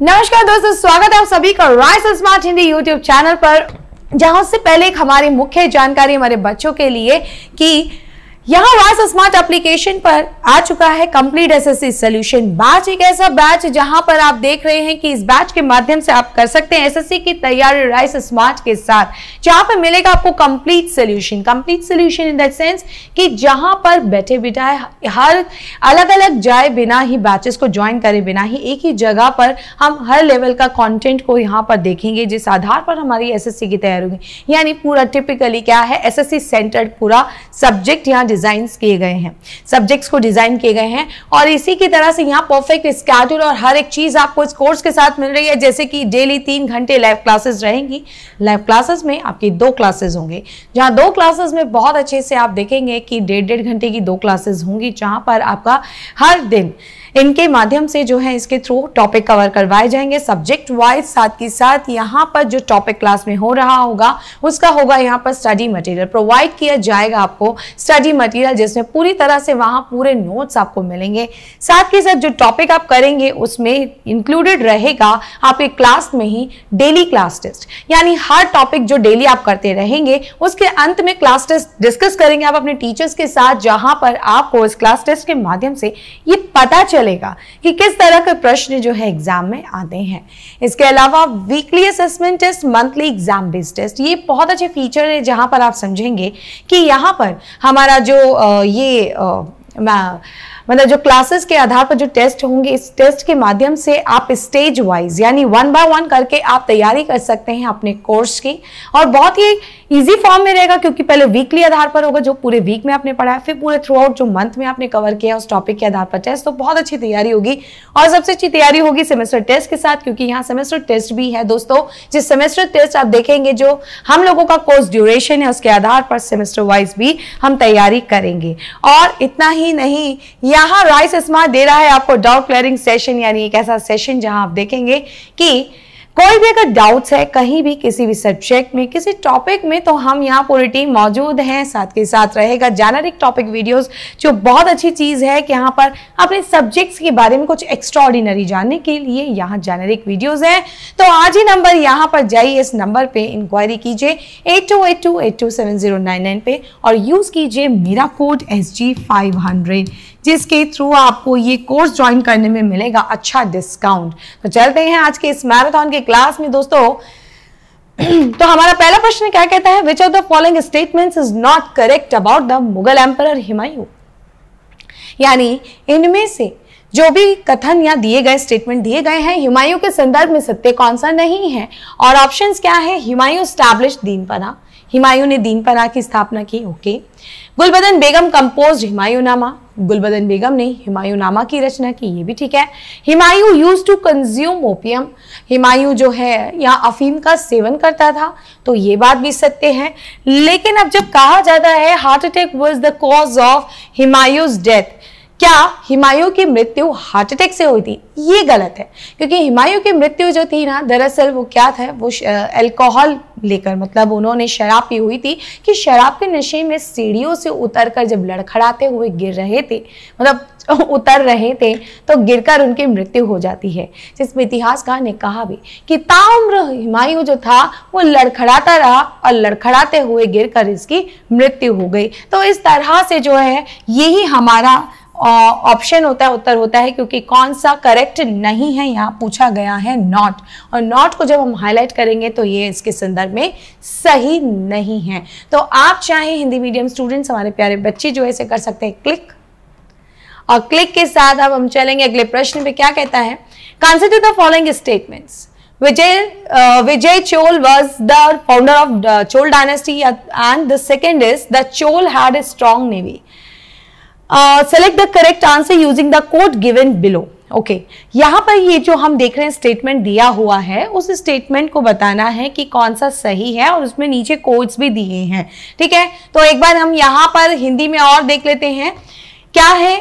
नमस्कार दोस्तों स्वागत है आप सभी का Rise Smart Hindi YouTube channel पर जहां से पहले एक हमारी मुख्य जानकारी हमारे बच्चों के लिए कि यहाँ वास स्मार्ट एप्लीकेशन पर आ चुका है कंप्लीट एसएससी सॉल्यूशन बैच एक ऐसा बैच जहां पर आप देख रहे हैं कि इस बैच के माध्यम से आप कर सकते हैं एसएससी की तैयारी राइस स्मार्ट के साथ जहां पर मिलेगा आपको complete solution complete solution in that sense कि जहां पर बैठे बिठाए हर अलग अलग जाए बिना ही बैचेस को ज्वाइन करे बिना ही एक ही जगह पर हम हर लेवल का कॉन्टेंट को यहाँ पर देखेंगे जिस आधार पर हमारी एस की तैयारी होगी यानी पूरा टिपिकली क्या है एस एस सेंटर्ड पूरा सब्जेक्ट यहाँ डिज़ाइन किए गए हैं सब्जेक्ट्स को डिज़ाइन किए गए हैं और इसी की तरह से यहाँ परफेक्ट स्कैड्यूल और हर एक चीज़ आपको इस कोर्स के साथ मिल रही है जैसे कि डेली तीन घंटे लाइव क्लासेस रहेंगी लाइव क्लासेस में आपकी दो क्लासेस होंगे जहाँ दो क्लासेस में बहुत अच्छे से आप देखेंगे कि डेढ़ डेढ़ घंटे की दो क्लासेस होंगी जहाँ पर आपका हर दिन इनके माध्यम से जो है इसके थ्रू टॉपिक कवर करवाए जाएंगे सब्जेक्ट वाइज साथ ही साथ यहाँ पर जो टॉपिक क्लास में हो रहा होगा उसका होगा यहाँ पर स्टडी मटेरियल प्रोवाइड किया जाएगा आपको स्टडी मटेरियल जिसमें पूरी तरह से वहाँ पूरे नोट्स आपको मिलेंगे साथ ही साथ जो टॉपिक आप करेंगे उसमें इंक्लूडेड रहेगा आपके क्लास में ही डेली क्लास टेस्ट यानी हर टॉपिक जो डेली आप करते रहेंगे उसके अंत में क्लास टेस्ट डिस्कस करेंगे आप अपने टीचर्स के साथ जहाँ पर आपको इस क्लास टेस्ट के माध्यम से ये पता चले चलेगा कि किस तरह के प्रश्न जो है एग्जाम में आते हैं इसके अलावा weekly assessment test monthly exam based test ये बहुत अच्छे फीचर है जहां पर आप समझेंगे कि यहाँ पर हमारा जो ये मतलब जो क्लासेस के आधार पर जो टेस्ट होंगे इस टेस्ट के माध्यम से आप स्टेज वाइज यानी वन बाय वन करके आप तैयारी कर सकते हैं अपने कोर्स की और बहुत ही इजी फॉर्म में रहेगा क्योंकि पहले वीकली आधार पर होगा जो पूरे वीक में आपने पढ़ा फिर पूरे थ्रू आउट जो मंथ में आपने कवर किया उस टॉपिक के आधार पर टेस्ट तो बहुत अच्छी तैयारी होगी और सबसे अच्छी तैयारी होगी सेमेस्टर टेस्ट के साथ क्योंकि यहाँ सेमेस्टर टेस्ट भी है दोस्तों जिस सेमेस्टर टेस्ट आप देखेंगे जो हम लोगों का कोर्स ड्यूरेशन है उसके आधार पर सेमेस्टर वाइज भी हम तैयारी करेंगे और इतना ही नहीं ये यहाँ राइस स्मार्ट दे रहा है आपको डाउट क्लियरिंग सेशन यानी एक ऐसा सेशन जहां आप देखेंगे कि कोई भी अगर डाउट्स है कहीं भी किसी भी सब्जेक्ट में किसी टॉपिक में तो हम यहाँ पूरी टीम मौजूद हैं साथ के साथ रहेगा जेनरिक टॉपिक वीडियोस जो बहुत अच्छी चीज़ है कि यहाँ पर अपने सब्जेक्ट्स के बारे में कुछ एक्स्ट्रा जानने के लिए यहाँ जेनरिक वीडियोस हैं तो आज ही नंबर यहाँ पर जाइए इस नंबर पर इंक्वायरी कीजिए एट टू पे और यूज़ कीजिए मेरा कोड एस जिसके थ्रू आपको ये कोर्स ज्वाइन करने में मिलेगा अच्छा डिस्काउंट तो चलते हैं आज के इस मैराथन के क्लास में दोस्तों तो हमारा पहला प्रश्न क्या कहता है which of the following statements is not correct about the Mughal emperor Humayun यानी इनमें से जो भी कथन या दिए गए स्टेटमेंट दिए गए हैं हिमायू के संदर्भ में सत्य कौन सा नहीं है और ऑप्शंस क्या है हिमायू स्टैब्लिश दीनपना हिमायू ने પર की स्थापना की ओके गुलबदन बेगम कंपोज नामा गुलबदन बेगम ने नामा की रचना की ये भी ठीक है Humayun use to consume opium Humayun जो है या अफीम का सेवन करता था तो ये बात भी सत्य है लेकिन अब जब कहा जाता है heart attack was the cause of Humayun's death क्या हिमायू की मृत्यु हार्ट अटैक से हुई थी ये गलत है क्योंकि हिमायू की मृत्यु जो थी ना दरअसल वो क्या था वो अल्कोहल लेकर मतलब उन्होंने शराब पी हुई थी कि शराब के नशे में सीढ़ियों से उतरकर जब लड़खड़ाते हुए गिर रहे थे मतलब उतर रहे थे तो गिरकर उनकी मृत्यु हो जाती है जिसमें इतिहासकार ने कहा भी कि ताम्र हिमायू जो था वो लड़खड़ाता रहा और लड़खड़ाते हुए गिरकर इसकी मृत्यु हो गई तो इस तरह से जो है यही हमारा ऑप्शन होता है उत्तर होता है क्योंकि कौन सा करेक्ट नहीं है यहाँ पूछा गया है नॉट और नॉट को जब हम हाईलाइट करेंगे तो ये इसके संदर्भ में सही नहीं है तो आप चाहे हिंदी मीडियम स्टूडेंट्स हमारे प्यारे बच्चे जो है कर सकते हैं क्लिक और क्लिक के साथ अब हम चलेंगे अगले प्रश्न पे क्या कहता है consider the following statements Vijay Vijay Chola was the founder of Chola dynasty and the second is the Chola had a strong navy select the correct answer using the code given below okay okay. यहाँ पर ये जो हम देख रहे हैं स्टेटमेंट दिया हुआ है उस स्टेटमेंट को बताना है कि कौन सा सही है और उसमें नीचे कोड्स भी दिए हैं ठीक है तो एक बार हम यहाँ पर हिंदी में और देख लेते हैं क्या है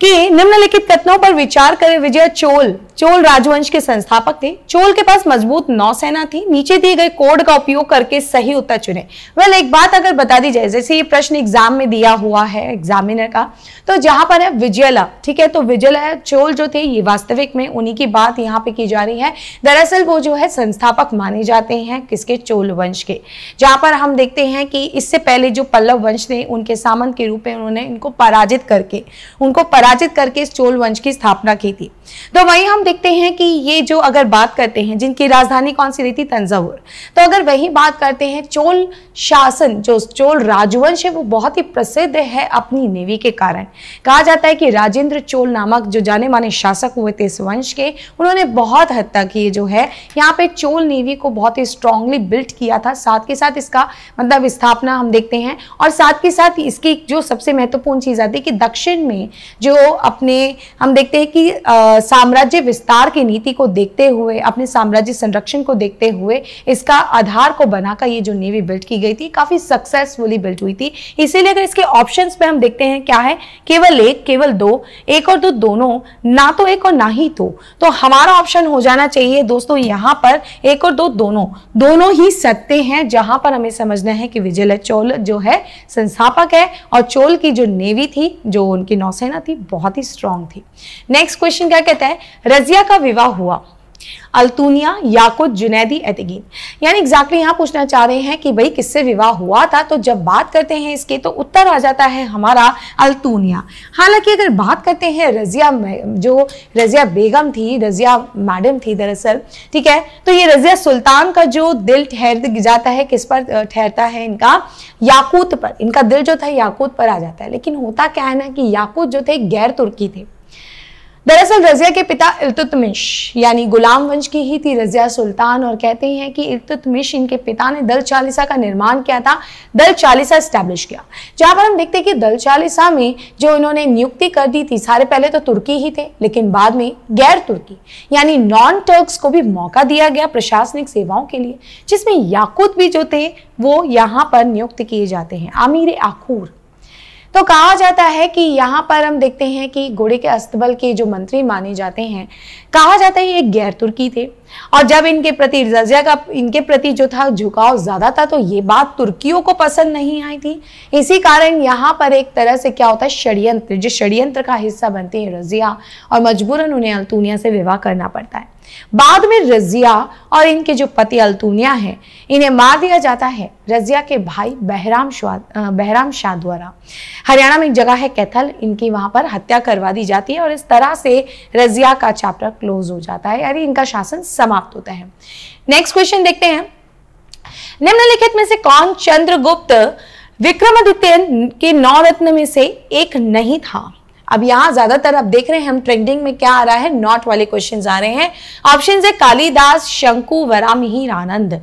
कि निम्नलिखित कथनों पर विचार करें विजय चोल चोल राजवंश के संस्थापक थे चोल के पास मजबूत नौसेना थी नीचे दिए गए कोड का उपयोग करके सही उत्तर चुने वेल एक बात अगर बता दी जाए जैसे ये प्रश्न एग्जाम में दिया हुआ है एग्जामिनर का तो जहां पर है विजयला ठीक है तो विजयला चोल जो थे ये वास्तविक में उन्हीं की बात यहाँ पे की जा रही है दरअसल वो जो है संस्थापक माने जाते हैं किसके चोल वंश के जहाँ पर हम देखते हैं कि इससे पहले जो पल्लव वंश थे उनके सामंत के रूप में उन्होंने इनको पराजित करके उनको पराजित करके इस चोल वंश की स्थापना की थी तो वही हम देखते हैं कि ये जो अगर बात करते हैं जिनकी राजधानी कौन सी रही थी तंजावुर तो अगर वही बात करते हैं चोल शासन जो चोल राजवंश है वो बहुत ही प्रसिद्ध है अपनी नेवी के कारण कहा जाता है कि राजेंद्र चोल नामक जो जाने माने शासक हुए थे इस वंश के उन्होंने बहुत हद तक ये जो है यहाँ पे चोल नेवी को बहुत ही स्ट्रांगली बिल्ट किया था साथ के साथ इसका मतलब स्थापना हम देखते हैं और साथ के साथ इसकी जो सबसे महत्वपूर्ण चीज़ आती है कि दक्षिण में जो अपने हम देखते हैं कि साम्राज्य विस्तार की नीति को देखते हुए अपने साम्राज्य संरक्षण को देखते हुए इसका आधार को बनाकर ये जो नेवी बिल्ट की गई थी काफ़ी सक्सेसफुली बिल्ट हुई थी इसीलिए अगर इसके ऑप्शन में हम देखते हैं क्या है केवल एक केवल दो एक और दो तो दोनों ना तो एक और ना ही दो तो हमारा ऑप्शन हो जाना चाहिए दोस्तों यहाँ पर एक और दो दोनों दोनों ही सत्य हैं जहां पर हमें समझना है कि विजय चोल जो है संस्थापक है और चोल की जो नेवी थी जो उनकी नौसेना थी बहुत ही स्ट्रांग थी नेक्स्ट क्वेश्चन क्या कहता है रजिया का विवाह हुआ अल्तुनिया याकुत जुनेदी एतगीन यानी एग्जैक्टली यहाँ पूछना चाह रहे हैं कि भाई किससे विवाह हुआ था तो जब बात करते हैं इसके तो उत्तर आ जाता है हमारा अल्तुनिया हालांकि अगर बात करते हैं रजिया जो रजिया बेगम थी रजिया मैडम थी दरअसल ठीक है तो ये रजिया सुल्तान का जो दिल ठहर जाता है किस पर ठहरता है इनका याकूत पर इनका दिल जो था याकूत पर आ जाता है लेकिन होता क्या है ना कि याकूत जो थे गैर तुर्की थे दरअसल रजिया के पिता इल्तुतमिश यानी गुलाम वंश की ही थी रजिया सुल्तान और कहते हैं कि इल्तुतमिश इनके पिता ने दल चालीसा का निर्माण किया था दल चालीसा इस्टेब्लिश किया जहाँ पर हम देखते हैं कि दल चालीसा में जो इन्होंने नियुक्ति कर दी थी सारे पहले तो तुर्की ही थे लेकिन बाद में गैर तुर्की यानी नॉन टर्क्स को भी मौका दिया गया प्रशासनिक सेवाओं के लिए जिसमें याकूत भी जो थे वो यहाँ पर नियुक्त किए जाते हैं आमिर आखूर तो कहा जाता है कि यहाँ पर हम देखते हैं कि घोड़े के अस्तबल के जो मंत्री माने जाते हैं कहा जाता है ये गैर तुर्की थे और जब इनके प्रति रजिया का इनके प्रति जो था झुकाव ज़्यादा था तो ये बात तुर्कियों को पसंद नहीं आई थी इसी कारण यहाँ पर एक तरह से क्या होता है षडयंत्र जो षडयंत्र का हिस्सा बनती है रजिया और मजबूरन उन्हें अल्तूनिया से विवाह करना पड़ता है बाद में रजिया और इनके जो पति अल्तूनिया हैं इन्हें मार दिया जाता है रजिया के भाई बहराम शाह बहराम शाह द्वारा हरियाणा में एक जगह है कैथल इनकी वहां पर हत्या करवा दी जाती है और इस तरह से रजिया का चैप्टर क्लोज हो जाता है यानी इनका शासन समाप्त होता है नेक्स्ट क्वेश्चन देखते हैं निम्नलिखित में से कौन चंद्रगुप्त विक्रमादित्य के नौ रत्न में से एक नहीं था अब यहां ज्यादातर आप देख रहे हैं हम ट्रेंडिंग में क्या आ रहा है नॉट वाले क्वेश्चन आ रहे हैं ऑप्शन है कालीदास शंकु वराम ही आनंद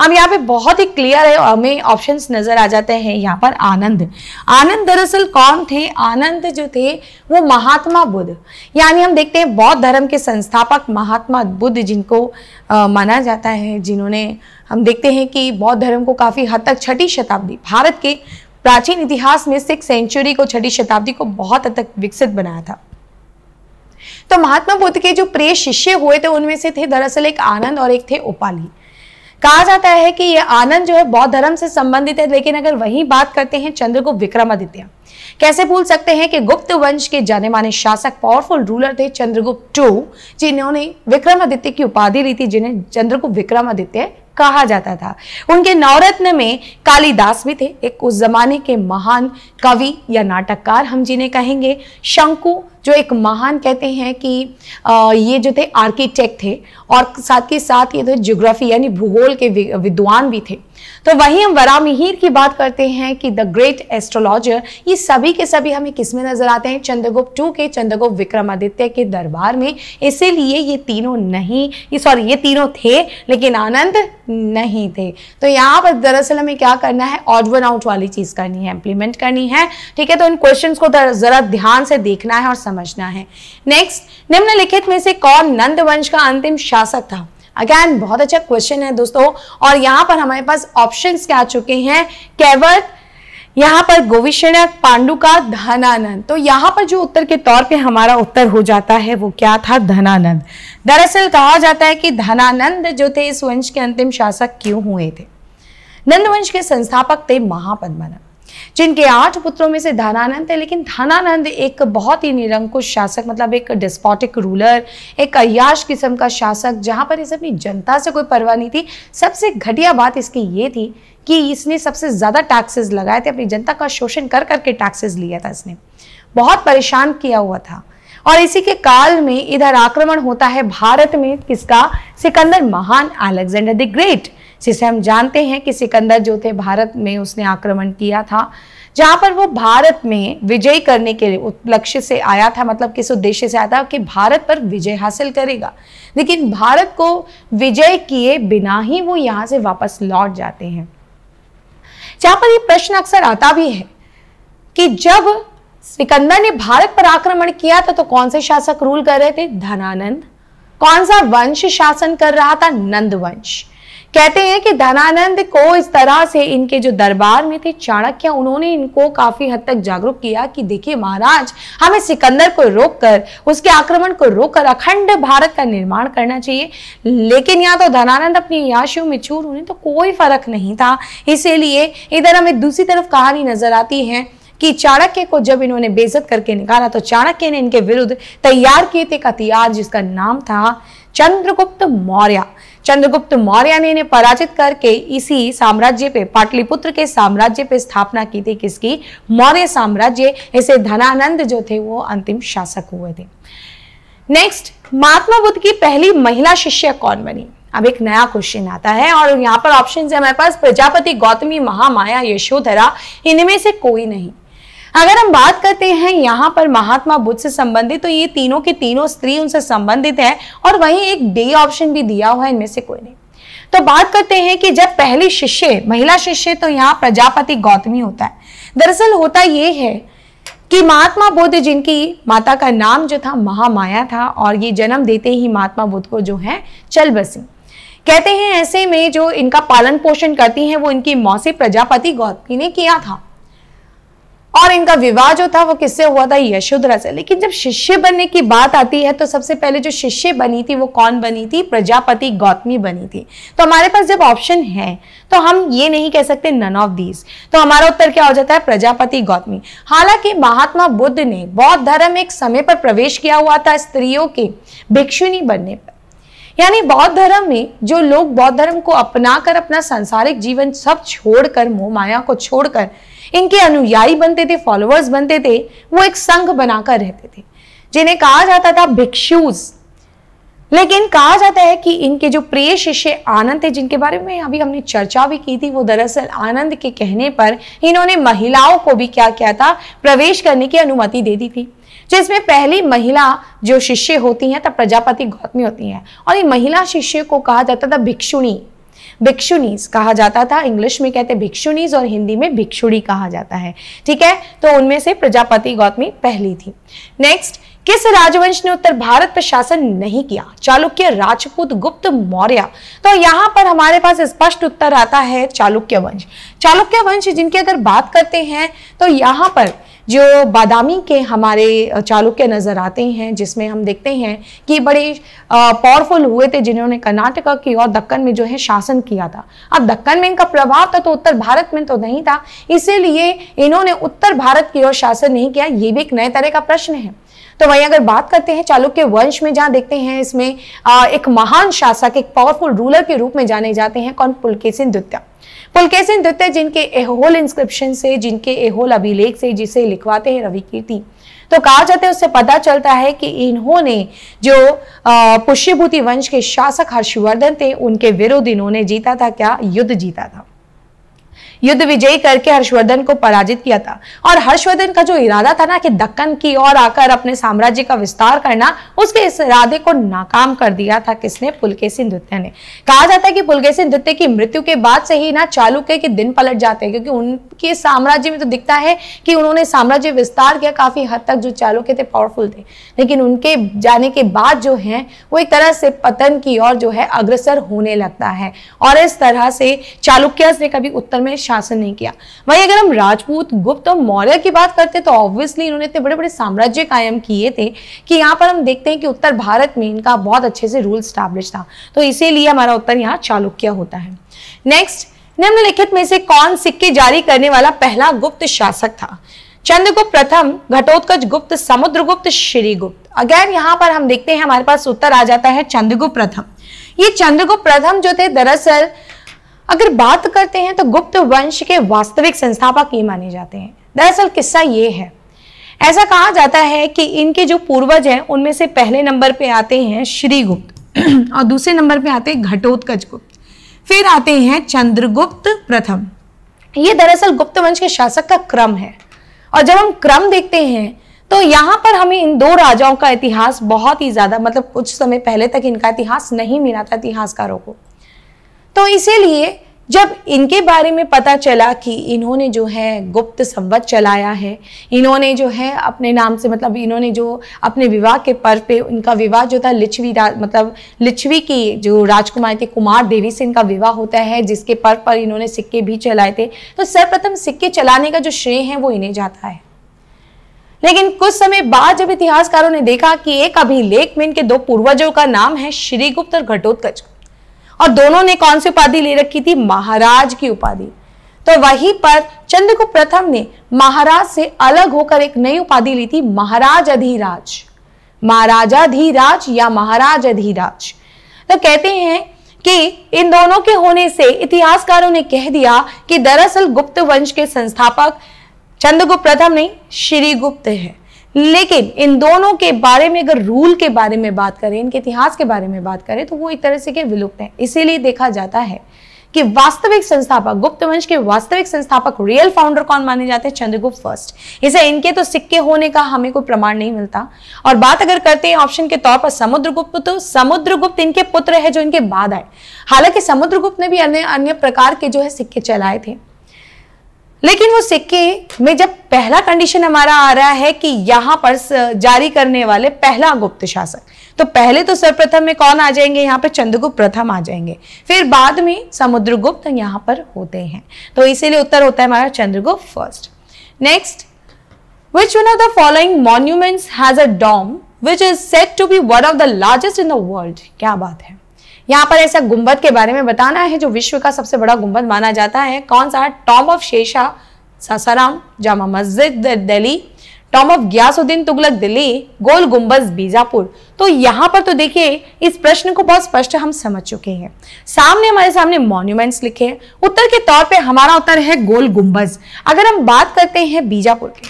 हम यहाँ पे बहुत ही क्लियर है हमें ऑप्शन नजर आ जाते हैं यहाँ पर आनंद आनंद दरअसल कौन थे आनंद जो थे वो महात्मा बुद्ध यानी हम देखते हैं बौद्ध धर्म के संस्थापक महात्मा बुद्ध जिनको आ, माना जाता है जिन्होंने हम देखते हैं कि बौद्ध धर्म को काफ़ी हद तक छठी शताब्दी भारत के प्राचीन इतिहास में सिक्स सेंचुरी को छठी शताब्दी को बहुत हद तक विकसित बनाया था तो महात्मा बुद्ध के जो प्रिय शिष्य हुए थे उनमें से थे दरअसल एक आनंद और एक थे उपाली कहा जाता है कि यह आनंद जो है बौद्ध धर्म से संबंधित है लेकिन अगर वही बात करते हैं चंद्र को विक्रमादित्य कैसे भूल सकते हैं कि गुप्त वंश के जाने माने शासक पावरफुल रूलर थे चंद्रगुप्त टू जिन्होंने विक्रमादित्य की उपाधि ली थी जिन्हें चंद्र को विक्रमादित्य कहा जाता था उनके नवरत्न में कालिदास भी थे एक उस जमाने के महान कवि या नाटककार हम जिन्हें कहेंगे शंकु जो एक महान कहते हैं कि ये जो थे आर्किटेक्ट थे और साथ ही साथ ये थे ज्योग्राफी यानी भूगोल के विद्वान भी थे तो वहीं हम वरा मिहिर की बात करते हैं कि द ग्रेट एस्ट्रोलॉजर ये सभी के सभी हमें किसमें नजर आते हैं चंद्रगुप्त टू के चंद्रगुप्त विक्रमादित्य के दरबार में इसीलिए ये तीनों नहीं ये सॉरी ये तीनों थे लेकिन आनंद नहीं थे तो यहाँ पर दरअसल हमें क्या करना है ऑड वन आउट वाली चीज़ करनी है इम्प्लीमेंट करनी है ठीक है तो इन क्वेश्चन को ज़रा ध्यान से देखना है और समझना है नेक्स्ट निम्नलिखित में से कौन नंद वंश का अंतिम शासक था अगेन बहुत अच्छा क्वेश्चन है दोस्तों और यहाँ पर हमारे पास ऑप्शन क्या आ चुके हैं केवल यहाँ पर गोविशण पांडु का धनानंद तो यहाँ पर जो उत्तर के तौर पे हमारा उत्तर हो जाता है वो क्या था धनानंद दरअसल कहा जाता है कि धनानंद जो थे इस वंश के अंतिम शासक क्यों हुए थे नंद वंश के संस्थापक थे महापद्मनाभ जिनके आठ पुत्रों में से धनानंद है लेकिन धनानंद एक बहुत ही निरंकुश शासक मतलब एक डिस्पॉटिक रूलर एक अयाश किस्म का शासक जहां पर इसे अपनी जनता से कोई परवाह नहीं थी सबसे घटिया बात इसकी ये थी कि इसने सबसे ज़्यादा टैक्सेस लगाए थे अपनी जनता का शोषण कर करके टैक्सेस लिया था इसने बहुत परेशान किया हुआ था और इसी के काल में इधर आक्रमण होता है भारत में किसका सिकंदर महान अलेक्जेंडर द ग्रेट जिसे हम जानते हैं कि सिकंदर जो थे भारत में उसने आक्रमण किया था जहाँ पर वो भारत में विजय करने के लक्ष्य से आया था मतलब किस उद्देश्य से आया था कि भारत पर विजय हासिल करेगा लेकिन भारत को विजय किए बिना ही वो यहाँ से वापस लौट जाते हैं जहाँ पर ये प्रश्न अक्सर आता भी है कि जब सिकंदर ने भारत पर आक्रमण किया था तो कौन से शासक रूल कर रहे थे धनानंद कौन सा वंश शासन कर रहा था नंद वंश कहते हैं कि धनानंद को इस तरह से इनके जो दरबार में थे चाणक्य उन्होंने इनको काफी हद तक जागरूक किया कि देखिए महाराज हमें सिकंदर को रोककर उसके आक्रमण को रोककर अखंड भारत का निर्माण करना चाहिए लेकिन या तो धनानंद अपनी याशियों में चूर होने तो कोई फर्क नहीं था इसीलिए इधर हमें दूसरी तरफ कहानी नजर आती है कि चाणक्य को जब इन्होंने बेजत करके निकाला तो चाणक्य ने इनके विरुद्ध तैयार किए थे एक हथियार जिसका नाम था चंद्रगुप्त मौर्य चंद्रगुप्त मौर्य ने इन्हें पराजित करके इसी साम्राज्य पे पाटलिपुत्र के साम्राज्य पे स्थापना की थी किसकी मौर्य साम्राज्य इसे धनानंद जो थे वो अंतिम शासक हुए थे नेक्स्ट महात्मा बुद्ध की पहली महिला शिष्य कौन बनी अब एक नया क्वेश्चन आता है और यहाँ पर ऑप्शन है हमारे पास प्रजापति गौतमी महामाया यशोधरा इनमें से कोई नहीं अगर हम बात करते हैं यहाँ पर महात्मा बुद्ध से संबंधित तो ये तीनों के तीनों स्त्री उनसे संबंधित है और वहीं एक डे ऑप्शन भी दिया हुआ है इनमें से कोई नहीं तो बात करते हैं कि जब पहली शिष्य महिला शिष्य तो यहाँ प्रजापति गौतमी होता है दरअसल होता ये है कि महात्मा बुद्ध जिनकी माता का नाम जो था महामाया था और ये जन्म देते ही महात्मा बुद्ध को जो है चल बसी कहते हैं ऐसे में जो इनका पालन पोषण करती हैं वो इनकी मौसी प्रजापति गौतमी ने किया था और इनका विवाह जो था वो किससे हुआ था यशोधरा से लेकिन जब शिष्य बनने की बात आती है तो सबसे पहले जो शिष्य बनी थी वो कौन बनी थी प्रजापति गौतमी बनी थी तो हमारे पास जब ऑप्शन है तो हम ये नहीं कह सकते नन ऑफ दीज तो हमारा उत्तर क्या हो जाता है प्रजापति गौतमी हालांकि महात्मा बुद्ध ने बौद्ध धर्म एक समय पर प्रवेश किया हुआ था स्त्रियों के भिक्षुनी बनने पर यानी बौद्ध धर्म में जो लोग बौद्ध धर्म को अपनाकर अपना सांसारिक जीवन सब छोड़कर मोह माया को छोड़कर इनके अनुयायी बनते थे फॉलोअर्स बनते थे वो एक संघ बनाकर रहते थे जिन्हें कहा जाता था भिक्षुज लेकिन कहा जाता है कि इनके जो प्रिय शिष्य आनंद थे जिनके बारे में अभी हमने चर्चा भी की थी वो दरअसल आनंद के कहने पर इन्होंने महिलाओं को भी क्या किया था प्रवेश करने की अनुमति दे दी थी जिसमें पहली महिला जो शिष्य होती हैं तब प्रजापति गौतमी होती हैं और ये महिला शिष्य को कहा जाता था भिक्षुणी भिक्षुनीज कहा जाता था इंग्लिश में कहते भिक्षुनीज और हिंदी में भिक्षुड़ी कहा जाता है ठीक है तो उनमें से प्रजापति गौतमी पहली थी नेक्स्ट किस राजवंश ने उत्तर भारत पर शासन नहीं किया चालुक्य राजपूत गुप्त मौर्य तो यहाँ पर हमारे पास स्पष्ट उत्तर आता है चालुक्य वंश चालुक्य वंश जिनकी अगर बात करते हैं तो यहाँ पर जो बादामी के हमारे चालुक्य नज़र आते हैं जिसमें हम देखते हैं कि बड़े पावरफुल हुए थे जिन्होंने कर्नाटका की और दक्कन में जो है शासन किया था अब दक्कन में इनका प्रभाव था तो उत्तर भारत में तो नहीं था इसीलिए इन्होंने उत्तर भारत की ओर शासन नहीं किया ये भी एक नए तरह का प्रश्न है तो वहीं अगर बात करते हैं चालुक्य वंश में जहाँ देखते हैं इसमें एक महान शासक एक पावरफुल रूलर के रूप में जाने जाते हैं कौन पुलकेसिन द्वितीय पुलकेसिन द्वितीय जिनके एहोल इंस्क्रिप्शन से जिनके एहोल अभिलेख से जिसे लिखवाते हैं रवि कीर्ति तो कहा जाता है उससे पता चलता है कि इन्होंने जो पुष्यभूति वंश के शासक हर्षवर्धन थे उनके विरुद्ध इन्होंने जीता था क्या युद्ध जीता था युद्ध विजयी करके हर्षवर्धन को पराजित किया था और हर्षवर्धन का जो इरादा था ना कि दक्कन की ओर आकर अपने साम्राज्य का विस्तार करना उसके इस इरादे को नाकाम कर दिया था किसने पुलकेसिन द्वितीय ने कहा जाता है कि पुलकेसिन द्वितीय की मृत्यु के बाद से ही ना चालुक्य के दिन पलट जाते हैं क्योंकि उनके साम्राज्य में तो दिखता है कि उन्होंने साम्राज्य विस्तार किया काफी हद तक जो चालुक्य थे पावरफुल थे लेकिन उनके जाने के बाद जो है वो एक तरह से पतन की ओर जो है अग्रसर होने लगता है और इस तरह से चालुक्य ने कभी उत्तर में शासन नहीं किया वहीं अगर हम राजपूत गुप्त और मौर्य की बात करते तो ऑब्वियसली इन्होंने इतने बड़े बड़े साम्राज्य कायम किए थे कि यहाँ पर हम देखते हैं कि उत्तर भारत में इनका बहुत अच्छे से रूल स्टैब्लिश था तो इसीलिए हमारा उत्तर यहाँ चालुक्य होता है नेक्स्ट निम्नलिखित में से कौन सिक्के जारी करने वाला पहला गुप्त शासक था चंद्रगुप्त प्रथम घटोत्कच गुप्त समुद्रगुप्त श्रीगुप्त अगेन यहाँ पर हम देखते हैं हमारे पास उत्तर आ जाता है चंद्रगुप्त प्रथम ये चंद्रगुप्त प्रथम जो थे दरअसल अगर बात करते हैं तो गुप्त वंश के वास्तविक संस्थापक ये माने जाते हैं दरअसल किस्सा ये है ऐसा कहा जाता है कि इनके जो पूर्वज हैं उनमें से पहले नंबर पे आते हैं श्रीगुप्त और दूसरे नंबर पे आते हैं घटोत्कच गुप्त फिर आते हैं चंद्रगुप्त प्रथम ये दरअसल गुप्त वंश के शासक का क्रम है और जब हम क्रम देखते हैं तो यहाँ पर हमें इन दो राजाओं का इतिहास बहुत ही ज़्यादा मतलब कुछ समय पहले तक इनका इतिहास नहीं मिला था इतिहासकारों को तो इसीलिए जब इनके बारे में पता चला कि इन्होंने जो है गुप्त संवत चलाया है इन्होंने जो है अपने नाम से मतलब इन्होंने जो अपने विवाह के पर्व पे उनका विवाह जो था लिच्छवी मतलब लिच्छवी की जो राजकुमारी थी कुमार देवी से इनका विवाह होता है जिसके पर्व पर इन्होंने सिक्के भी चलाए थे तो सर्वप्रथम सिक्के चलाने का जो श्रेय है वो इन्हें जाता है लेकिन कुछ समय बाद जब इतिहासकारों ने देखा कि एक अभिलेख में इनके दो पूर्वजों का नाम है श्रीगुप्त और घटोत्कच और दोनों ने कौन सी उपाधि ले रखी थी महाराज की उपाधि तो वहीं पर चंद्रगुप्त प्रथम ने महाराज से अलग होकर एक नई उपाधि ली थी महाराज अधिराज महाराजाधिराज या महाराज अधिराज तो कहते हैं कि इन दोनों के होने से इतिहासकारों ने कह दिया कि दरअसल गुप्त वंश के संस्थापक चंद्रगुप्त प्रथम नहीं श्रीगुप्त है लेकिन इन दोनों के बारे में अगर रूल के बारे में बात करें इनके इतिहास के बारे में बात करें तो वो एक तरह से के विलुप्त हैं इसीलिए देखा जाता है कि वास्तविक संस्थापक गुप्त वंश के वास्तविक संस्थापक रियल फाउंडर कौन माने जाते हैं चंद्रगुप्त फर्स्ट इसे इनके तो सिक्के होने का हमें कोई प्रमाण नहीं मिलता और बात अगर करते हैं ऑप्शन के तौर पर समुद्रगुप्त तो समुद्रगुप्त इनके पुत्र है जो इनके बाद आए हालांकि समुद्रगुप्त ने भी अन्य अन्य प्रकार के जो है सिक्के चलाए थे लेकिन वो सिक्के में जब पहला कंडीशन हमारा आ रहा है कि यहां पर जारी करने वाले पहला गुप्त शासक तो पहले तो सर्वप्रथम में कौन आ जाएंगे यहाँ पर चंद्रगुप्त प्रथम आ जाएंगे फिर बाद में समुद्रगुप्त यहाँ पर होते हैं तो इसीलिए उत्तर होता है हमारा Chandragupta first next which one of the following monuments has a dome which is said to be one of the largest in the world क्या बात है यहाँ पर ऐसा गुंबद के बारे में बताना है जो विश्व का सबसे बड़ा गुंबद माना जाता है कौन सा टॉम ऑफ शेषा सासाराम जामा मस्जिद दिल्ली टॉम ऑफ ग्यासुद्दीन तुगलक दिल्ली गोल गुम्बज बीजापुर तो यहाँ पर तो देखिए इस प्रश्न को बहुत स्पष्ट हम समझ चुके हैं सामने हमारे सामने मॉन्यूमेंट्स लिखे हैं उत्तर के तौर पे हमारा उत्तर है गोल गुम्बज अगर हम बात करते हैं बीजापुर की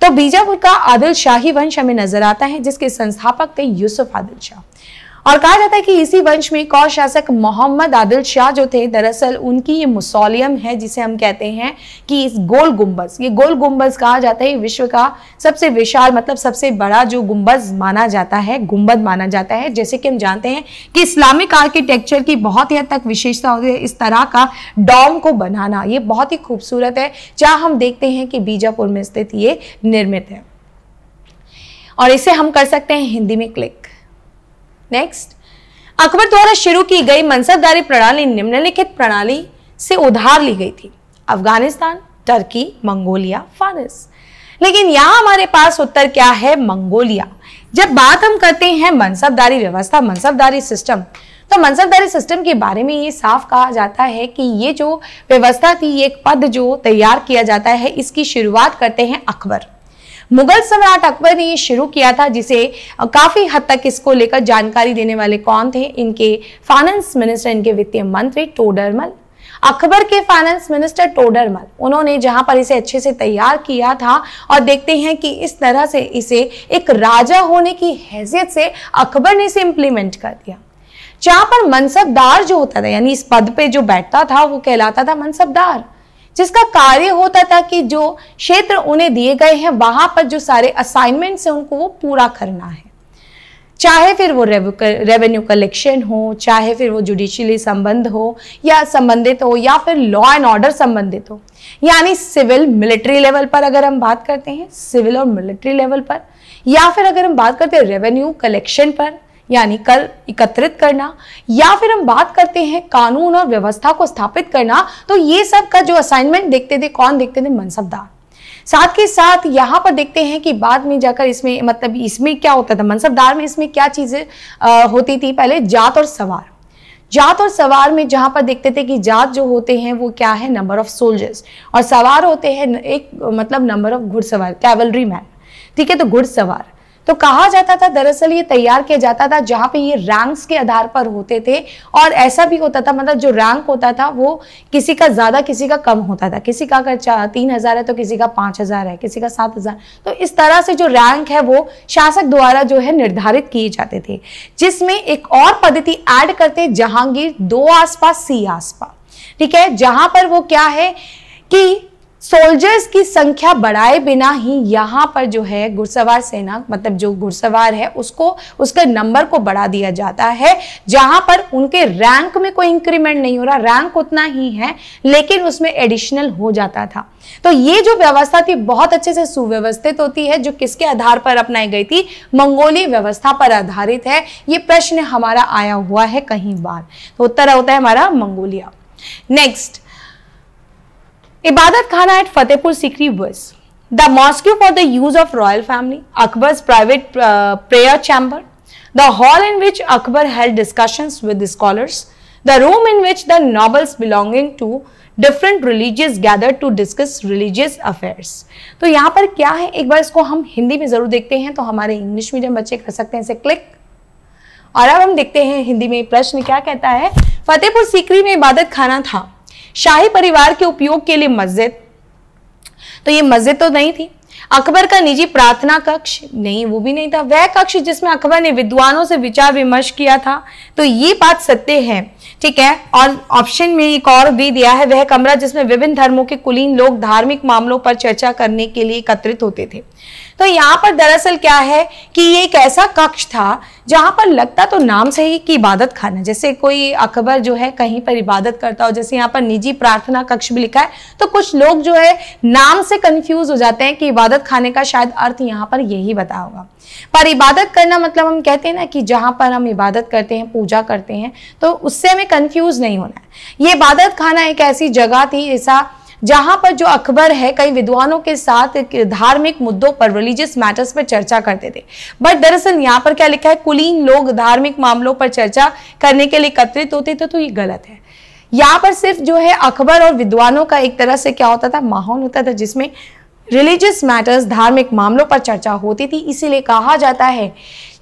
तो बीजापुर का आदिल शाही वंश हमें नजर आता है जिसके संस्थापक थे यूसुफ आदिल शाह और कहा जाता है कि इसी वंश में कौ शासक मोहम्मद आदिल शाह जो थे दरअसल उनकी ये मुसोलियम है जिसे हम कहते हैं कि इस गोल गुम्बज ये गोल गुम्बज कहा जाता है विश्व का सबसे विशाल मतलब सबसे बड़ा जो गुम्बज माना जाता है गुम्बद माना जाता है जैसे कि हम जानते हैं कि इस्लामिक आर्किटेक्चर की बहुत ही हद तक विशेषता होती है इस तरह का डॉम को बनाना ये बहुत ही खूबसूरत है जहाँ हम देखते हैं कि बीजापुर में स्थित ये निर्मित है और इसे हम कर सकते हैं हिंदी में क्लिक नेक्स्ट अकबर द्वारा शुरू की गई मनसबदारी प्रणाली निम्नलिखित प्रणाली से उधार ली गई थी अफगानिस्तान टर्की मंगोलिया फारस लेकिन यहाँ हमारे पास उत्तर क्या है मंगोलिया जब बात हम करते हैं मनसबदारी व्यवस्था मनसबदारी सिस्टम तो मनसबदारी सिस्टम के बारे में ये साफ कहा जाता है कि ये जो व्यवस्था थी ये एक पद जो तैयार किया जाता है इसकी शुरुआत करते हैं अकबर मुगल सम्राट अकबर ने ये शुरू किया था जिसे काफी हद तक इसको लेकर जानकारी देने वाले कौन थे इनके फाइनेंस मिनिस्टर इनके वित्तीय मंत्री टोडरमल अकबर के फाइनेंस मिनिस्टर टोडरमल उन्होंने जहां पर इसे अच्छे से तैयार किया था और देखते हैं कि इस तरह से इसे एक राजा होने की हैसियत से अकबर ने इसे इंप्लीमेंट कर दिया जहां पर मनसबदार जो होता था यानी इस पद पे जो बैठता था वो कहलाता था मनसबदार जिसका कार्य होता था कि जो क्षेत्र उन्हें दिए गए हैं वहां पर जो सारे असाइनमेंट्स हैं उनको वो पूरा करना है चाहे फिर वो रेवेन्यू कलेक्शन हो चाहे फिर वो जुडिशली संबंध हो या संबंधित हो या फिर लॉ एंड ऑर्डर संबंधित हो यानी सिविल मिलिट्री लेवल पर अगर हम बात करते हैं सिविल और मिलिट्री लेवल पर या फिर अगर हम बात करते हैं रेवेन्यू कलेक्शन पर यानी कर एकत्रित करना या फिर हम बात करते हैं कानून और व्यवस्था को स्थापित करना तो ये सब का जो असाइनमेंट देखते थे कौन देखते थे मनसबदार साथ के साथ यहाँ पर देखते हैं कि बाद में जाकर इसमें मतलब इसमें क्या होता था मनसबदार में इसमें क्या चीज़ें होती थी पहले जात और सवार जात और सवार में जहाँ पर देखते थे कि जात जो होते हैं वो क्या है नंबर ऑफ सोल्जर्स और सवार होते हैं एक मतलब नंबर ऑफ घुड़सवार कैवलरी मैन ठीक है तो घुड़सवार तो कहा जाता था दरअसल ये तैयार किया जाता था जहां पे ये रैंक्स के आधार पर होते थे और ऐसा भी होता था मतलब जो रैंक होता था वो किसी का ज़्यादा किसी का कम होता था किसी का अगर तीन हज़ार है तो किसी का पांच हज़ार है किसी का सात हज़ार तो इस तरह से जो रैंक है वो शासक द्वारा जो है निर्धारित किए जाते थे जिसमें एक और पद्धति एड करते जहांगीर दो आसपास सी आसपास ठीक है जहां पर वो क्या है कि सोल्जर्स की संख्या बढ़ाए बिना ही यहाँ पर जो है घुड़सवार सेना मतलब जो घुड़सवार है उसको उसके नंबर को बढ़ा दिया जाता है जहाँ पर उनके रैंक में कोई इंक्रीमेंट नहीं हो रहा रैंक उतना ही है लेकिन उसमें एडिशनल हो जाता था तो ये जो व्यवस्था थी बहुत अच्छे से सुव्यवस्थित होती है जो किसके आधार पर अपनाई गई थी मंगोली व्यवस्था पर आधारित है ये प्रश्न हमारा आया हुआ है कहीं बार तो उत्तर होता है हमारा Mongolia next Ibadat Khana at Fatehpur Sikri was the mosque for the use of royal family Akbar private prayer chamber the hall in which Akbar held discussions with scholars the room in which the nobles belonging to different religious gather to discuss religious affairs तो यहाँ पर क्या है एक बार इसको हम हिंदी में जरूर देखते हैं तो हमारे इंग्लिश मीडियम बच्चे कर सकते हैं इसे क्लिक और अब हम देखते हैं हिंदी में प्रश्न क्या कहता है फतेहपुर सीकरी में इबादत खाना था शाही परिवार के उपयोग के लिए मस्जिद तो ये मस्जिद तो नहीं थी अकबर का निजी प्रार्थना कक्ष नहीं वो भी नहीं था वह कक्ष जिसमें अकबर ने विद्वानों से विचार विमर्श किया था तो ये बात सत्य है ठीक है और ऑप्शन में एक और भी दिया है वह कमरा जिसमें विभिन्न धर्मों के कुलीन लोग धार्मिक मामलों पर चर्चा करने के लिए एकत्रित होते थे तो यहाँ पर दरअसल क्या है कि ये एक ऐसा कक्ष था जहाँ पर लगता तो नाम से ही कि इबादत खाना जैसे कोई अकबर जो है कहीं पर इबादत करता हो जैसे यहाँ पर निजी प्रार्थना कक्ष भी लिखा है तो कुछ लोग जो है नाम से कंफ्यूज हो जाते हैं कि इबादत खाने का शायद अर्थ यहाँ पर यही बता होगा पर इबादत करना मतलब हम कहते हैं ना कि जहाँ पर हम इबादत करते हैं पूजा करते हैं तो उससे हमें कन्फ्यूज़ नहीं होना है ये इबादत खाना एक ऐसी जगह थी ऐसा जहां पर जो अकबर है कई विद्वानों के साथ धार्मिक मुद्दों पर रिलीजियस मैटर्स पर चर्चा करते थे बट दरअसल यहाँ पर क्या लिखा है कुलीन लोग धार्मिक मामलों पर चर्चा करने के लिए एकत्रित होते थे तो ये गलत है यहाँ पर सिर्फ जो है अकबर और विद्वानों का एक तरह से क्या होता था माहौल होता था जिसमें रिलीजियस मैटर्स धार्मिक मामलों पर चर्चा होती थी इसीलिए कहा जाता है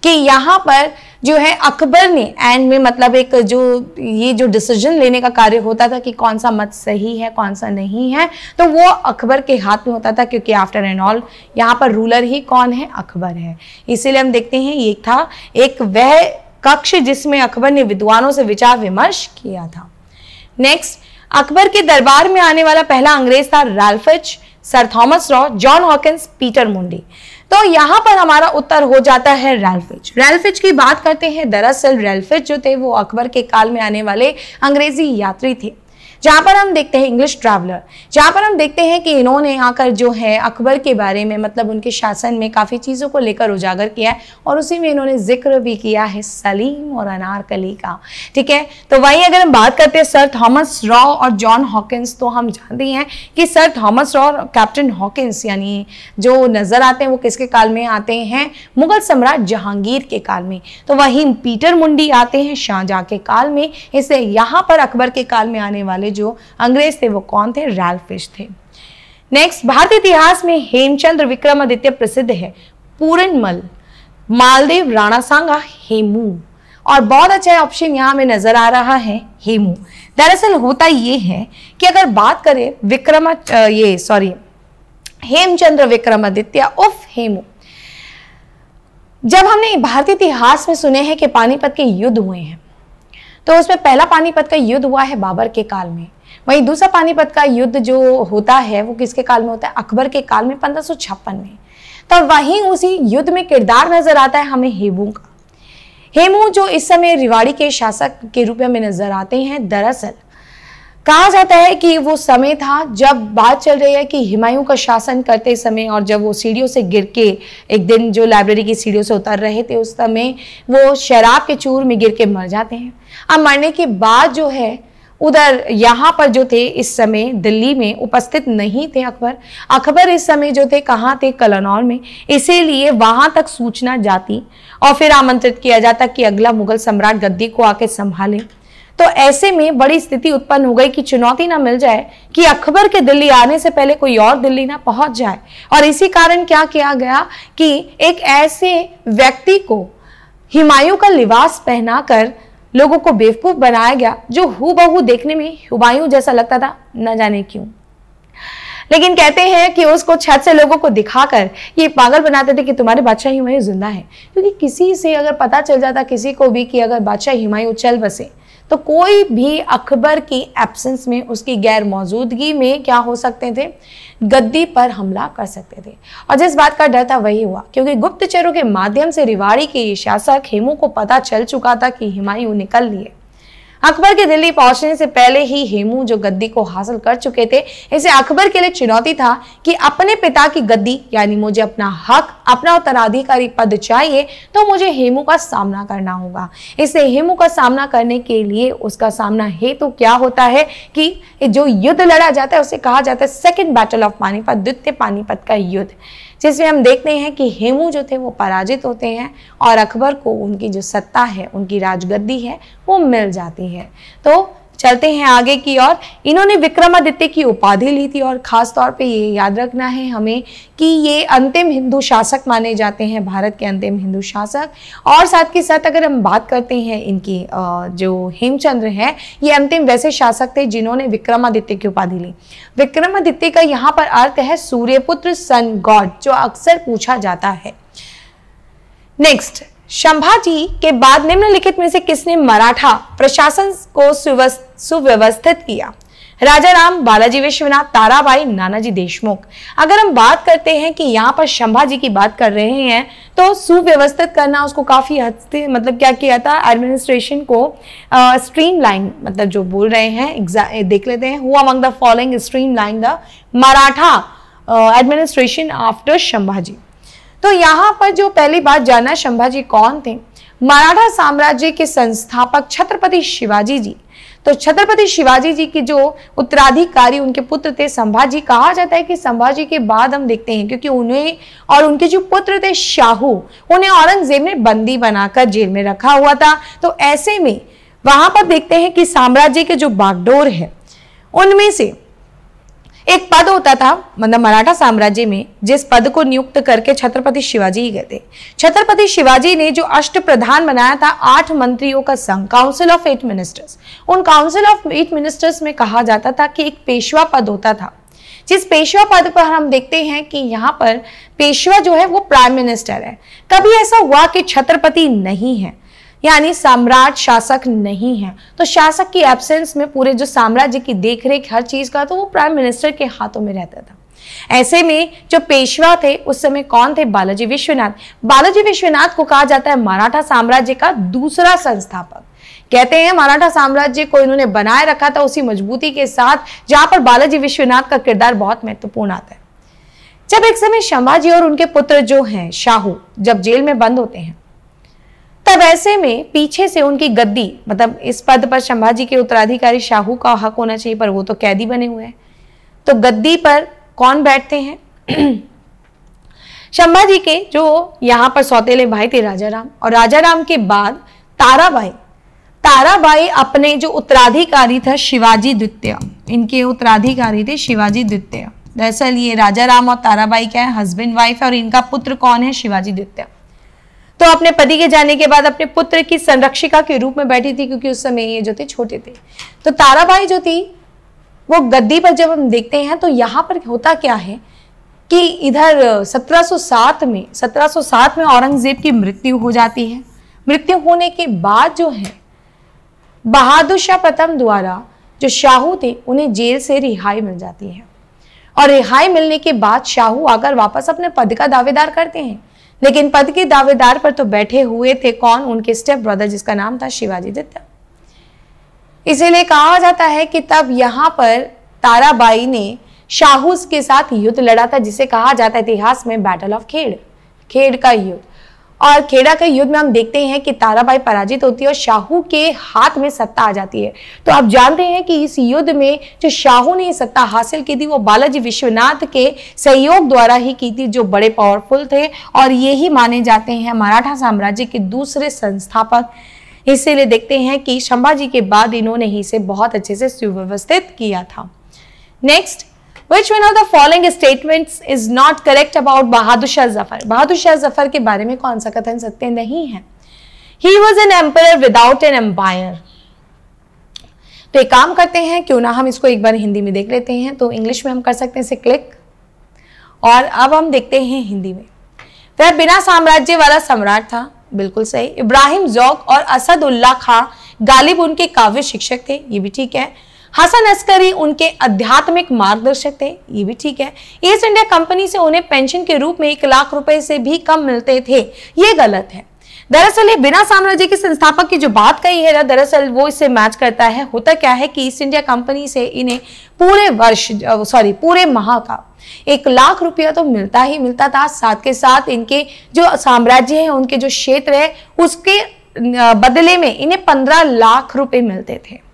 कि यहाँ पर जो है अकबर ने एंड में मतलब एक जो ये जो डिसीजन लेने का कार्य होता था कि कौन सा मत सही है कौन सा नहीं है तो वो अकबर के हाथ में होता था क्योंकि आफ्टर एंड ऑल यहाँ पर रूलर ही कौन है अकबर है इसीलिए हम देखते हैं ये था एक वह कक्ष जिसमें अकबर ने विद्वानों से विचार विमर्श किया था नेक्स्ट अकबर के दरबार में आने वाला पहला अंग्रेज था Ralph Fitch Sir Thomas Roe John Hawkins Peter Mundy तो यहाँ पर हमारा उत्तर हो जाता है रेल्फिज रेल्फिज की बात करते हैं दरअसल रेल्फिज जो थे वो अकबर के काल में आने वाले अंग्रेजी यात्री थे जहाँ पर हम देखते हैं इंग्लिश ट्रैवलर जहाँ पर हम देखते हैं कि इन्होंने आकर जो है अकबर के बारे में मतलब उनके शासन में काफ़ी चीज़ों को लेकर उजागर किया है और उसी में इन्होंने जिक्र भी किया है सलीम और अनारकली का ठीक है तो वहीं अगर हम बात करते हैं सर थॉमस रॉ और जॉन हॉकिस तो हम जानते हैं कि सर थॉमस रॉ और कैप्टन हॉकिस यानी जो नज़र आते हैं वो किसके काल में आते हैं मुगल सम्राट जहांगीर के काल में तो वहीं पीटर मुंडी आते हैं शाहजहाँ के काल में इसे यहाँ पर अकबर के काल में आने वाले वाले जो अंग्रेज थे वो कौन थे रैल्फिश थे नेक्स्ट भारतीय इतिहास में हेमचंद्र विक्रमादित्य प्रसिद्ध है पूरनमल मालदेव राणा सांगा हेमू और बहुत अच्छा ऑप्शन यहाँ में नजर आ रहा है हेमू दरअसल होता ये है कि अगर बात करें विक्रमा ये सॉरी हेमचंद्र विक्रमादित्य उफ हेमू जब हमने भारतीय इतिहास में सुने हैं कि पानीपत के युद्ध हुए हैं तो उसमें पहला पानीपत का युद्ध हुआ है बाबर के काल में वहीं दूसरा पानीपत का युद्ध जो होता है वो किसके काल में होता है अकबर के काल में पंद्रह में तो वहीं उसी युद्ध में किरदार नजर आता है हमें हेबू का हेमू जो इस समय रिवाड़ी के शासक के रूप में नजर आते हैं दरअसल कहा जाता है कि वो समय था जब बात चल रही है कि हिमायूं का शासन करते समय और जब वो सीढ़ियों से गिर के एक दिन जो लाइब्रेरी की सीढ़ियों से उतर रहे थे उस समय वो शराब के चूर में गिर के मर जाते हैं अब मरने के बाद जो है उधर यहाँ पर जो थे इस समय दिल्ली में उपस्थित नहीं थे अकबर अकबर इस समय जो थे कहाँ थे कलनौर में इसीलिए वहाँ तक सूचना जाती और फिर आमंत्रित किया जाता कि अगला मुगल सम्राट गद्दी को आके संभाले तो ऐसे में बड़ी स्थिति उत्पन्न हो गई कि चुनौती ना मिल जाए कि अकबर के दिल्ली आने से पहले कोई और दिल्ली ना पहुंच जाए और इसी कारण क्या किया गया कि एक ऐसे व्यक्ति को हिमायू का लिबास पहनाकर लोगों को बेवकूफ़ बनाया गया जो हु देखने में हुमायूं जैसा लगता था ना जाने क्यों लेकिन कहते हैं कि उसको छत से लोगों को दिखाकर ये पागल बनाते थे कि तुम्हारे बादशाह हिमायू जिंदा है क्योंकि किसी से अगर पता चल जाता किसी को भी कि अगर बादशाह हिमायू चल बसे तो कोई भी अकबर की एब्सेंस में उसकी गैर मौजूदगी में क्या हो सकते थे गद्दी पर हमला कर सकते थे और जिस बात का डर था वही हुआ क्योंकि गुप्तचरों के माध्यम से रिवाड़ी के शासक हेमू को पता चल चुका था कि हिमायूं निकल लिए अकबर के दिल्ली पहुंचने से पहले ही हेमू जो गद्दी को हासिल कर चुके थे इसे अकबर के लिए चुनौती था कि अपने पिता की गद्दी यानी मुझे अपना हक अपना उत्तराधिकारी पद चाहिए तो मुझे हेमू का सामना करना होगा इसे हेमू का सामना करने के लिए उसका सामना हेतु तो क्या होता है कि जो युद्ध लड़ा जाता है उसे कहा जाता है सेकेंड बैटल ऑफ पानीपत द्वितीय पानीपत का युद्ध जिसमें हम देखते हैं कि हेमू जो थे वो पराजित होते हैं और अकबर को उनकी जो सत्ता है उनकी राजगद्दी है वो मिल जाती है तो चलते हैं आगे की ओर इन्होंने विक्रमादित्य की उपाधि ली थी और ख़ास तौर पे ये याद रखना है हमें कि ये अंतिम हिंदू शासक माने जाते हैं भारत के अंतिम हिंदू शासक और साथ के साथ अगर हम बात करते हैं इनकी जो हेमचंद्र हैं ये अंतिम वैसे शासक थे जिन्होंने विक्रमादित्य की उपाधि ली विक्रमादित्य का यहाँ पर अर्थ है सूर्यपुत्र सन गॉड जो अक्सर पूछा जाता है नेक्स्ट संभाजी के बाद निम्नलिखित में से किसने मराठा प्रशासन को सुव्यवस्थित किया राजा राम बालाजी विश्वनाथ ताराबाई नानाजी देशमुख अगर हम बात करते हैं कि यहाँ पर शंभाजी की बात कर रहे हैं तो सुव्यवस्थित करना उसको काफ़ी हद से मतलब क्या किया था एडमिनिस्ट्रेशन को स्ट्रीम लाइन मतलब जो बोल रहे हैं देख लेते हैं who among the following streamline the Maratha administration after Shambhaji तो यहाँ पर जो पहली बात जानना शंभाजी कौन थे मराठा साम्राज्य के संस्थापक छत्रपति शिवाजी जी तो छत्रपति शिवाजी जी की जो उत्तराधिकारी उनके पुत्र थे संभाजी कहा जाता है कि संभाजी के बाद हम देखते हैं क्योंकि उन्हें और उनके जो पुत्र थे शाहू उन्हें औरंगजेब ने बंदी बनाकर जेल में रखा हुआ था तो ऐसे में वहां पर देखते हैं कि साम्राज्य के जो बागडोर है उनमें से एक पद होता था मतलब मराठा साम्राज्य में जिस पद को नियुक्त करके छत्रपति शिवाजी ही गए थे छत्रपति शिवाजी ने जो अष्ट प्रधान बनाया था आठ मंत्रियों का संघ काउंसिल ऑफ एट मिनिस्टर्स उन काउंसिल ऑफ एट मिनिस्टर्स में कहा जाता था कि एक पेशवा पद होता था जिस पेशवा पद पर हम देखते हैं कि यहाँ पर पेशवा जो है वो प्राइम मिनिस्टर है कभी ऐसा हुआ कि छत्रपति नहीं है यानी सम्राट शासक नहीं है तो शासक की एब्सेंस में पूरे जो साम्राज्य की देखरेख हर चीज का तो वो प्राइम मिनिस्टर के हाथों में रहता था ऐसे में जो पेशवा थे उस समय कौन थे बालाजी विश्वनाथ बालाजी विश्वनाथ को कहा जाता है मराठा साम्राज्य का दूसरा संस्थापक कहते हैं मराठा साम्राज्य को इन्होंने बनाए रखा था उसी मजबूती के साथ जहां पर बालाजी विश्वनाथ का किरदार बहुत महत्वपूर्ण आता है जब एक समय शंभाजी और उनके पुत्र जो हैं शाहू जब जेल में बंद होते हैं तब ऐसे में पीछे से उनकी गद्दी मतलब इस पद पर संभाजी के उत्तराधिकारी शाहू का हक होना चाहिए पर वो तो कैदी बने हुए हैं तो गद्दी पर कौन बैठते हैं शंभाजी के जो यहाँ पर सौतेले भाई थे राजा राम और राजा राम के बाद ताराबाई ताराबाई अपने जो उत्तराधिकारी था शिवाजी द्वितीय इनके उत्तराधिकारी थे शिवाजी द्वितीय दरअसल ये राजा राम और ताराबाई क्या है हस्बैंड वाइफ है और इनका पुत्र कौन है शिवाजी द्वितीय तो अपने पति के जाने के बाद अपने पुत्र की संरक्षिका के रूप में बैठी थी क्योंकि उस समय ये जो थे छोटे थे तो ताराबाई जो थी वो गद्दी पर जब हम देखते हैं तो यहाँ पर होता क्या है कि इधर 1707 में 1707 में औरंगजेब की मृत्यु हो जाती है मृत्यु होने के बाद जो है बहादुर शाह प्रथम द्वारा जो शाहू थे उन्हें जेल से रिहाई मिल जाती है और रिहाई मिलने के बाद शाहू आकर वापस अपने पद का दावेदार करते हैं लेकिन पद के दावेदार पर तो बैठे हुए थे कौन उनके स्टेप ब्रदर जिसका नाम था शिवाजी दत्ता इसीलिए कहा जाता है कि तब यहां पर ताराबाई ने शाहूस के साथ युद्ध लड़ा था जिसे कहा जाता है इतिहास में बैटल ऑफ खेड़ खेड़ का युद्ध और खेड़ा के युद्ध में हम देखते हैं कि ताराबाई पराजित होती है और शाहू के हाथ में सत्ता आ जाती है तो आप जानते हैं कि इस युद्ध में जो शाहू ने सत्ता हासिल की थी वो बालाजी विश्वनाथ के सहयोग द्वारा ही की थी जो बड़े पावरफुल थे और ये ही माने जाते हैं मराठा साम्राज्य के दूसरे संस्थापक इसीलिए देखते हैं कि शंभाजी के बाद इन्होंने ही इसे बहुत अच्छे से सुव्यवस्थित किया था next which one of the following statement is not correct about Bahadur Shah Zafar Bahadur Shah Zafar के बारे में कौन सा कथन सत्य नहीं है he was an emperor without an empire तो एक काम करते हैं क्यों ना हम इसको एक बार हिंदी में देख लेते हैं तो इंग्लिश में हम कर सकते हैं इसे क्लिक और अब हम देखते हैं हिंदी में वह बिना साम्राज्य वाला सम्राट था बिल्कुल सही इब्राहिम जौक और असद उल्ला खां गालिब उनके काव्य शिक्षक थे ये भी ठीक है हसन अस्करी उनके आध्यात्मिक मार्गदर्शक थे ये भी ठीक है ईस्ट इंडिया कंपनी से उन्हें पेंशन के रूप में एक लाख रुपए से भी कम मिलते थे ये गलत है दरअसल ये बिना साम्राज्य के संस्थापक की जो बात कही है ना दरअसल वो इससे मैच करता है होता क्या है कि ईस्ट इंडिया कंपनी से इन्हें पूरे वर्ष सॉरी पूरे माह का एक लाख रुपया तो मिलता ही मिलता था साथ के साथ इनके जो साम्राज्य है उनके जो क्षेत्र है उसके बदले में इन्हें पंद्रह लाख रुपए मिलते थे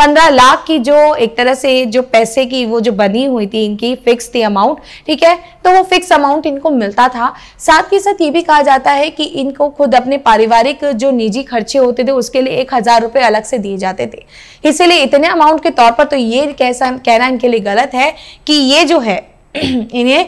पंद्रह लाख की जो एक तरह से जो पैसे की वो जो बनी हुई थी इनकी फिक्स थी अमाउंट ठीक है तो वो फिक्स अमाउंट इनको मिलता था साथ ही साथ ये भी कहा जाता है कि इनको खुद अपने पारिवारिक जो निजी खर्चे होते थे उसके लिए एक हजार रुपये अलग से दिए जाते थे इसीलिए इतने अमाउंट के तौर पर तो ये कैसा कहना इनके लिए गलत है कि ये जो है इन्हें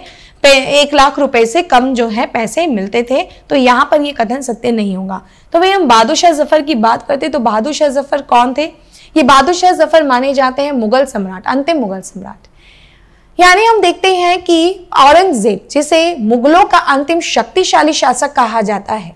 एक लाख रुपए से कम जो है पैसे मिलते थे तो यहाँ पर ये कथन सत्य नहीं होगा तो भाई हम बहादुर शाह जफर की बात करते तो बहादुर शाह जफर कौन थे ये बहादुर जफर माने जाते हैं मुगल सम्राट अंतिम मुगल सम्राट यानी हम देखते हैं कि औरंगजेब जिसे मुगलों का अंतिम शक्तिशाली शासक कहा जाता है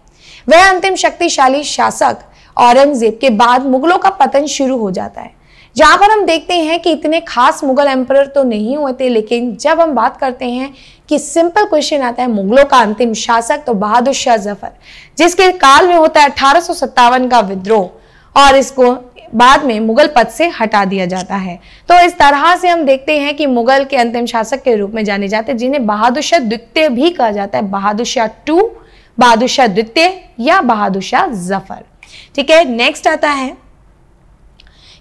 वह अंतिम शक्तिशाली शासक औरंगजेब के बाद मुगलों का पतन शुरू हो जाता है जहां पर हम देखते हैं कि इतने खास मुगल एम्पर तो नहीं हुए थे लेकिन जब हम बात करते हैं कि सिंपल क्वेश्चन आता है मुगलों का अंतिम शासक तो बहादुर शाह जफर जिसके काल में होता है अठारह का विद्रोह और इसको बाद में मुगल पद से हटा दिया जाता है तो इस तरह से हम देखते हैं कि मुगल के अंतिम शासक के रूप में जाने जाते हैं जिन्हें बहादुर शाह द्वितीय भी कहा जाता है बहादुर शाह टू बहादुर शाह द्वितीय या बहादुर शाह जफर ठीक है नेक्स्ट आता है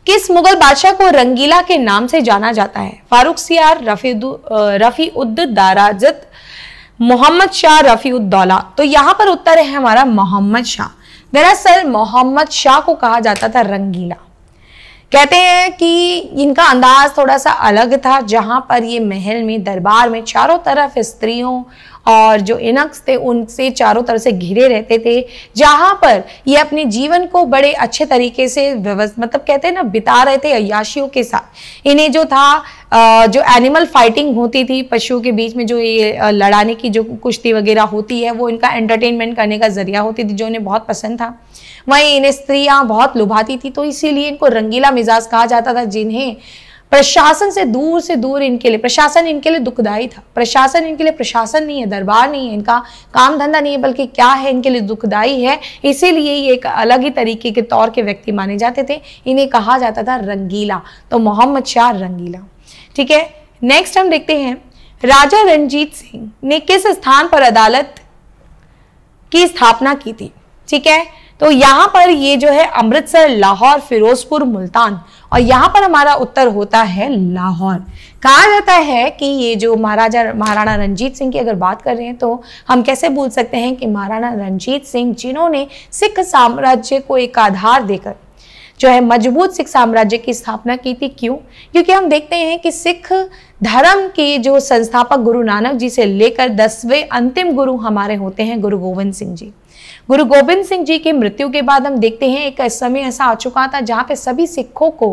किस मुगल बादशाह को रंगीला के नाम से जाना जाता है फारूक सियार रफी उद दाराजत मोहम्मद शाह रफी उद्दौला तो यहां पर उत्तर है हमारा मोहम्मद शाह दरअसल मोहम्मद शाह को कहा जाता था रंगीला कहते हैं कि इनका अंदाज थोड़ा सा अलग था जहां पर ये महल में दरबार में चारों तरफ स्त्रियों और जो इनक्स थे उनसे चारों तरफ से घिरे रहते थे जहाँ पर ये अपने जीवन को बड़े अच्छे तरीके से मतलब कहते हैं ना बिता रहे थे अयाशियों के साथ इन्हें जो था जो एनिमल फाइटिंग होती थी पशुओं के बीच में जो ये लड़ाने की जो कुश्ती वगैरह होती है वो इनका एंटरटेनमेंट करने का जरिया होती थी जो इन्हें बहुत पसंद था वहीं इन्हें स्त्रियाँ बहुत लुभाती थी तो इसीलिए इनको रंगीला मिजाज कहा जाता था जिन्हें प्रशासन से दूर से दूर इनके लिए प्रशासन इनके लिए दुखदायी था प्रशासन इनके लिए प्रशासन नहीं है दरबार नहीं है इनका काम धंधा नहीं है बल्कि क्या है इनके लिए दुखदाई है इसीलिए ये एक अलग ही तरीके के तौर के व्यक्ति माने जाते थे इन्हें कहा जाता था रंगीला तो मोहम्मद शाह रंगीला ठीक है नेक्स्ट हम देखते हैं राजा रंजीत सिंह ने किस स्थान पर अदालत की स्थापना की थी ठीक है तो यहां पर ये जो है अमृतसर लाहौर फिरोजपुर मुल्तान और यहाँ पर हमारा उत्तर होता है लाहौर कहा जाता है कि ये जो महाराजा महाराणा रंजीत सिंह की अगर बात कर रहे हैं तो हम कैसे बोल सकते हैं कि महाराणा रंजीत सिंह जिन्होंने सिख साम्राज्य को एक आधार देकर जो है मजबूत सिख साम्राज्य की स्थापना की थी क्यों क्योंकि हम देखते हैं कि सिख धर्म के जो संस्थापक गुरु नानक जी से लेकर दसवें अंतिम गुरु हमारे होते हैं गुरु गोविंद सिंह जी गुरु गोबिंद सिंह जी की मृत्यु के बाद हम देखते हैं एक समय ऐसा आ चुका था जहाँ पे सभी सिखों को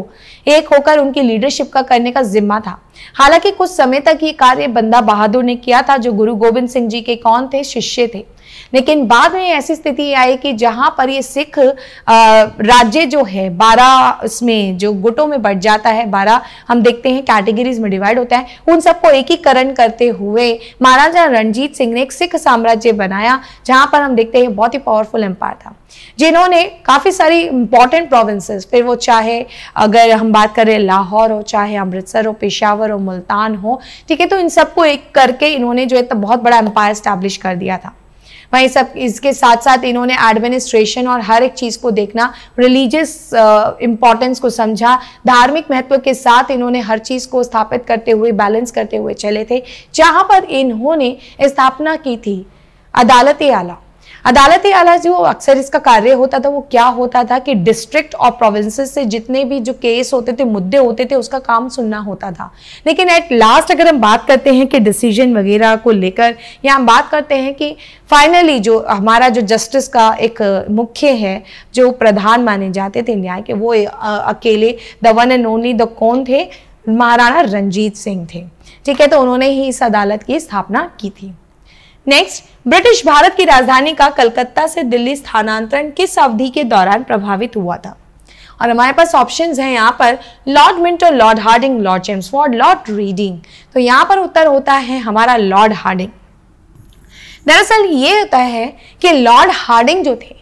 एक होकर उनकी लीडरशिप का करने का जिम्मा था हालांकि कुछ समय तक ये कार्य बंदा बहादुर ने किया था जो गुरु गोबिंद सिंह जी के कौन थे शिष्य थे लेकिन बाद में ऐसी स्थिति आई कि जहां पर ये सिख राज्य जो है बारह इसमें जो गुटों में बढ़ जाता है बारह हम देखते हैं कैटेगरीज में डिवाइड होता है उन सबको एकीकरण करते हुए महाराजा रणजीत सिंह ने एक सिख साम्राज्य बनाया जहां पर हम देखते हैं बहुत ही पावरफुल एम्पायर था जिन्होंने काफ़ी सारी इंपॉर्टेंट प्रोविंसेस फिर वो चाहे अगर हम बात करें लाहौर हो चाहे अमृतसर हो पेशावर हो मुल्तान हो ठीक है तो इन सबको एक करके इन्होंने जो है बहुत बड़ा एम्पायर स्टैब्लिश कर दिया था वहीं सब इसके साथ साथ इन्होंने एडमिनिस्ट्रेशन और हर एक चीज़ को देखना रिलीजियस इंपॉर्टेंस uh, को समझा धार्मिक महत्व के साथ इन्होंने हर चीज़ को स्थापित करते हुए बैलेंस करते हुए चले थे जहाँ पर इन्होंने स्थापना की थी अदालत आला अदालत आला जो अक्सर इसका कार्य होता था वो क्या होता था कि डिस्ट्रिक्ट और प्रोविंसेस से जितने भी जो केस होते थे मुद्दे होते थे उसका काम सुनना होता था लेकिन एट लास्ट अगर हम बात करते हैं कि डिसीजन वगैरह को लेकर या हम बात करते हैं कि फाइनली जो हमारा जो जस्टिस का एक मुख्य है जो प्रधान माने जाते थे न्याय के वो अकेले the one and only the कौन थे महाराणा रंजीत सिंह थे ठीक है तो उन्होंने ही इस अदालत की स्थापना की थी नेक्स्ट ब्रिटिश भारत की राजधानी का कलकत्ता से दिल्ली स्थानांतरण किस अवधि के दौरान प्रभावित हुआ था और हमारे पास ऑप्शंस हैं यहाँ पर Lord Minto Lord Hardinge Lord James Ward Lord Reading तो यहाँ पर उत्तर होता है हमारा लॉर्ड हार्डिंग दरअसल ये होता है कि लॉर्ड हार्डिंग जो थे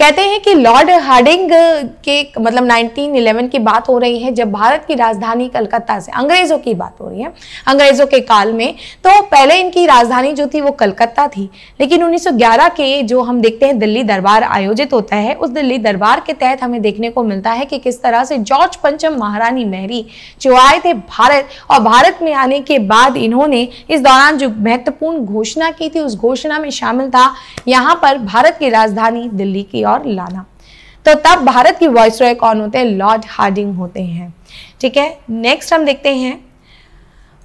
कहते हैं कि लॉर्ड हार्डिंग के मतलब 1911 की बात हो रही है जब भारत की राजधानी कलकत्ता से अंग्रेज़ों की बात हो रही है अंग्रेज़ों के काल में तो पहले इनकी राजधानी जो थी वो कलकत्ता थी लेकिन 1911 के जो हम देखते हैं दिल्ली दरबार आयोजित होता है उस दिल्ली दरबार के तहत हमें देखने को मिलता है कि किस तरह से जॉर्ज पंचम महारानी मेहरी जो आए थे भारत और भारत में आने के बाद इन्होंने इस दौरान जो महत्वपूर्ण घोषणा की थी उस घोषणा में शामिल था यहाँ पर भारत की राजधानी दिल्ली की और लाना तो तब भारत की वॉइस रॉय कौन होते हैं लॉर्ड हार्डिंग होते हैं ठीक है नेक्स्ट हम देखते हैं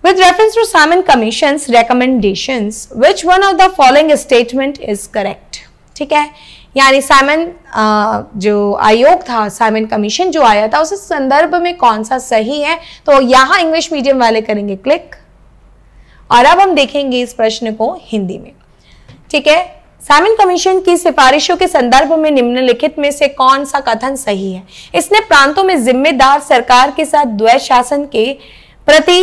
with reference to Simon commission recommendation which one of the following statement is correct ठीक है यानी साइमन जो आयोग था साइमन कमीशन जो आया था उसे संदर्भ में कौन सा सही है तो यहां इंग्लिश मीडियम वाले करेंगे क्लिक और अब हम देखेंगे इस प्रश्न को हिंदी में ठीक है सामिन कमीशन की सिफारिशों के संदर्भ में निम्नलिखित में से कौन सा कथन सही है इसने प्रांतों में जिम्मेदार सरकार के साथ द्वैत शासन के प्रति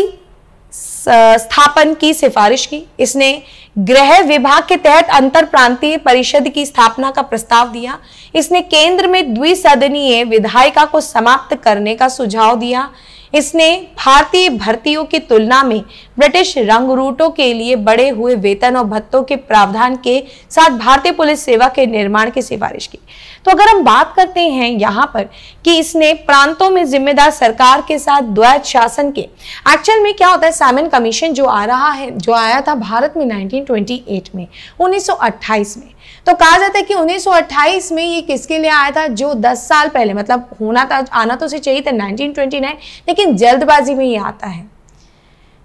स्थापन की सिफारिश की इसने गृह विभाग के तहत अंतर प्रांतीय परिषद की स्थापना का प्रस्ताव दिया इसने केंद्र में द्विसदनीय विधायिका को समाप्त करने का सुझाव दिया इसने भारतीय भर्तियों की तुलना में ब्रिटिश रंगरूटों के लिए बड़े हुए वेतन और भत्तों के प्रावधान के साथ भारतीय पुलिस सेवा के निर्माण की सिफारिश की तो अगर हम बात करते हैं यहाँ पर कि इसने प्रांतों में जिम्मेदार सरकार के साथ द्वैत शासन के एक्चुअल में क्या होता है सैमन कमीशन जो आ रहा है जो आया था भारत में 1928 में 1928 में तो कहा जाता है कि 1928 में ये किसके लिए आया था जो 10 साल पहले मतलब होना था आना तो उसे चाहिए था 1929 लेकिन जल्दबाजी में ये आता है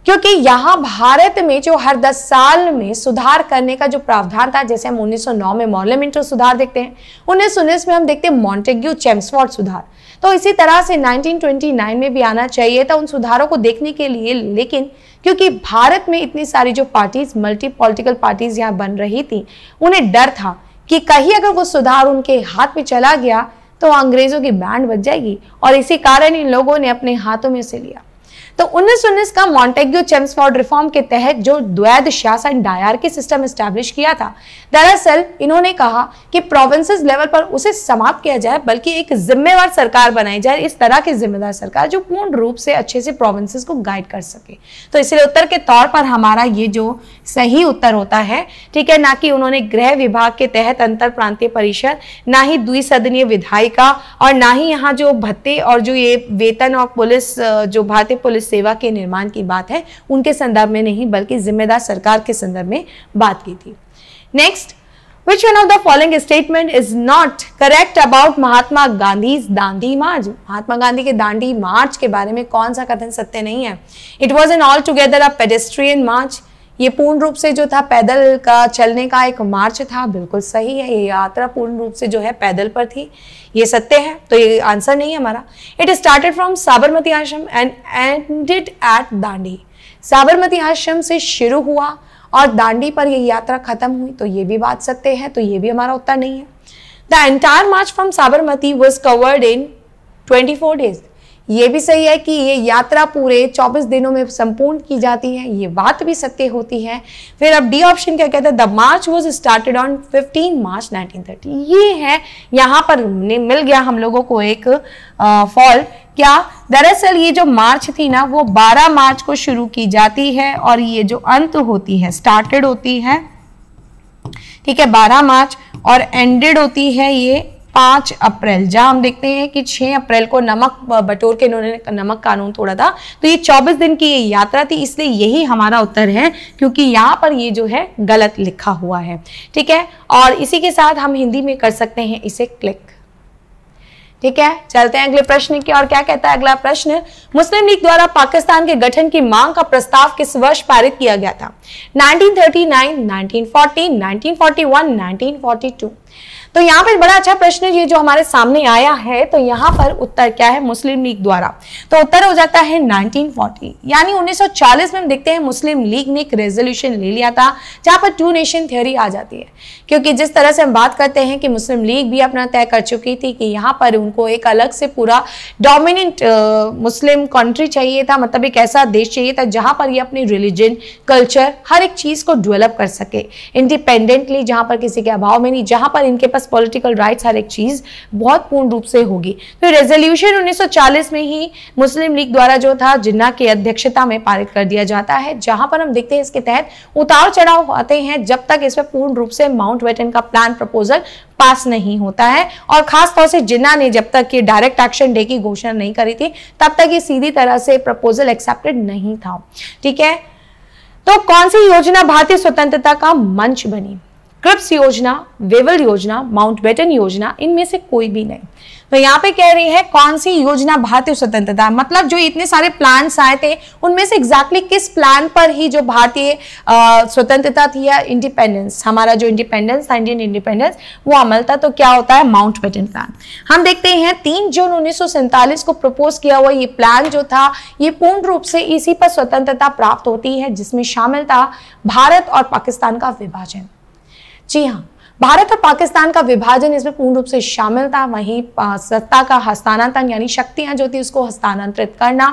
क्योंकि यहाँ भारत में जो हर 10 साल में सुधार करने का जो प्रावधान था जैसे हम 1909 में मॉर्लेमेंटो सुधार देखते हैं उन्नीस उन्नीस में हम देखते हैं मॉन्टेग्यू चेम्सफोर्ड सुधार तो इसी तरह से 1929 में भी आना चाहिए था उन सुधारों को देखने के लिए लेकिन क्योंकि भारत में इतनी सारी जो पार्टीज मल्टी पॉलिटिकल पार्टीज यहाँ बन रही थी उन्हें डर था कि कहीं अगर वो सुधार उनके हाथ में चला गया तो अंग्रेजों की बैंड बच जाएगी और इसी कारण इन लोगों ने अपने हाथों में से लिया तो उन्नीस उन्नीस का मॉन्टेग्यो चेम्सफोर्ड रिफॉर्म के तहत जो द्वैद शासन डायर के सिस्टम स्टैब्लिश किया था दरअसल इन्होंने कहा कि प्रोविंसेस लेवल पर उसे समाप्त किया जाए बल्कि एक जिम्मेवार सरकार बनाई जाए इस तरह की जिम्मेदार सरकार जो पूर्ण रूप से अच्छे से प्रोविंसेस को गाइड कर सके तो इसलिए उत्तर के तौर पर हमारा ये जो सही उत्तर होता है ठीक है ना कि उन्होंने गृह विभाग के तहत अंतर प्रांतीय परिषद ना ही द्विसदनीय विधायिका और ना ही यहाँ जो भत्ते और जो ये वेतन और पुलिस जो भारतीय पुलिस सेवा के निर्माण की बात है उनके संदर्भ में नहीं बल्कि जिम्मेदार सरकार के संदर्भ में बात की थी next which one of the following statement is not correct about Mahatma Gandhi Dandi march Mahatma Gandhi के दांडी मार्च के बारे में कौन सा कथन सत्य नहीं है it was an all together a pedestrian march ये पूर्ण रूप से जो था पैदल का चलने का एक मार्च था बिल्कुल सही है ये यात्रा पूर्ण रूप से जो है पैदल पर थी ये सत्य है तो ये आंसर नहीं है हमारा it started from Sabarmati ashram and ended at Dandi Sabarmati ashram से शुरू हुआ और दांडी पर ये यात्रा खत्म हुई तो ये भी बात सत्य है तो ये भी हमारा उत्तर नहीं है the entire march from Sabarmati was covered in four days ये भी सही है कि ये यात्रा पूरे 24 दिनों में संपूर्ण की जाती है ये बात भी सत्य होती है फिर अब डी ऑप्शन क्या कहता है the march was started on 15 March 1930 ये है यहाँ पर मिल गया हम लोगों को एक फॉल क्या दरअसल ये जो मार्च थी ना वो 12 मार्च को शुरू की जाती है और ये जो अंत होती है स्टार्टेड होती है ठीक है 12 मार्च और एंडेड होती है ये पांच अप्रैल जहां हम देखते हैं कि छह अप्रैल को नमक बटोर के इन्होंने नमक कानून तोड़ा था तो ये चौबीस दिन की ये यात्रा थी इसलिए यही हमारा उत्तर है क्योंकि यहाँ पर ये जो है गलत लिखा हुआ है ठीक है और इसी के साथ हम हिंदी में कर सकते हैं इसे क्लिक ठीक है चलते हैं अगले प्रश्न की और क्या कहता है अगला प्रश्न मुस्लिम लीग द्वारा पाकिस्तान के गठन की मांग का प्रस्ताव किस वर्ष पारित किया गया था 1939, 1940, 1941, 1942 तो यहाँ पर बड़ा अच्छा प्रश्न ये जो हमारे सामने आया है तो यहाँ पर उत्तर क्या है मुस्लिम लीग द्वारा तो उत्तर हो जाता है 1940 यानी 1940 में हम देखते हैं मुस्लिम लीग ने एक रेजोल्यूशन ले लिया था जहाँ पर टू नेशन थ्योरी आ जाती है क्योंकि जिस तरह से हम बात करते हैं कि मुस्लिम लीग भी अपना तय कर चुकी थी कि यहाँ पर उनको एक अलग से पूरा डोमिनेंट मुस्लिम कंट्री चाहिए था मतलब एक ऐसा देश चाहिए था जहाँ पर ये अपने रिलीजन कल्चर हर एक चीज़ को डेवलप कर सके इंडिपेंडेंटली जहाँ पर किसी के अभाव में नहीं जहाँ पर इनके पास पॉलिटिकल राइट्स हर एक चीज़ बहुत पूर्ण रूप से होगी तो रेजोल्यूशन 1940 में ही मुस्लिम लीग द्वारा जो था जिन्ना के अध्यक्षता में पारित कर दिया जाता है जहां पर हम देखते हैं इसके तहत उतार चढ़ाव आते हैं जब तक इसमें पूर्ण रूप से माउंट वेटन का प्लान प्रपोजल पास नहीं होता है और खास तौर से जिन्ना ने जब तक ये डायरेक्ट एक्शन डे की घोषणा नहीं करी थी तब तक ये सीधी तरह से प्रपोजल एक्सेप्टेड नहीं था ठीक है तो कौन सी योजना भारतीय स्वतंत्रता का मंच बनी क्रिप्स योजना वेवल योजना माउंटबेटन योजना इनमें से कोई भी नहीं तो यहाँ पे कह रही है कौन सी योजना भारतीय स्वतंत्रता मतलब जो इतने सारे प्लान आए थे उनमें से एग्जैक्टली exactly किस प्लान पर ही जो भारतीय स्वतंत्रता थी या इंडिपेंडेंस हमारा जो इंडिपेंडेंस था इंडियन इंडिपेंडेंस वो अमल था तो क्या होता है माउंटबेटन प्लान हम देखते हैं तीन जून उन्नीस को प्रपोज किया हुआ ये प्लान जो था ये पूर्ण रूप से इसी पर स्वतंत्रता प्राप्त होती है जिसमें शामिल था भारत और पाकिस्तान का विभाजन जी हाँ भारत और पाकिस्तान का विभाजन इसमें पूर्ण रूप से शामिल था वहीं सत्ता का हस्तानांतरण यानी शक्तियां जो थी उसको हस्तानांतरित करना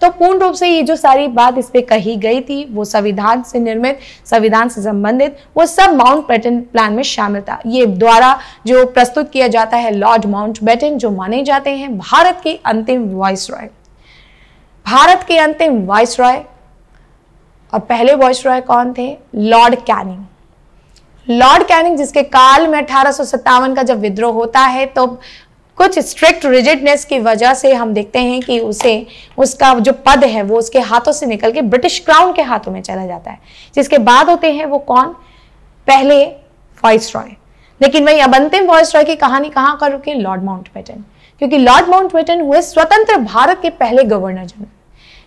तो पूर्ण रूप से ये जो सारी बात इस पर कही गई थी वो संविधान से निर्मित संविधान से संबंधित वो सब माउंट बैटन प्लान में शामिल था ये द्वारा जो प्रस्तुत किया जाता है लॉर्ड माउंट बैटन जो माने जाते हैं भारत के अंतिम वॉइस रॉय भारत के अंतिम वॉइस रॉय और पहले वॉइस रॉय कौन थे लॉर्ड कैनिंग लॉर्ड कैनिंग जिसके काल में अठारह का जब विद्रोह होता है तो कुछ स्ट्रिक्ट रिजिडनेस की वजह से हम देखते हैं कि उसे उसका जो पद है वो उसके हाथों से निकल के ब्रिटिश क्राउन के हाथों में चला जाता है जिसके बाद होते हैं वो कौन पहले वॉइस रॉय लेकिन वही अब अंतिम वॉइस रॉय की कहानी कहाँ कर रुकी लॉर्ड माउंट बेटन क्योंकि लॉर्ड माउंट बेटन हुए स्वतंत्र भारत के पहले गवर्नर जनरल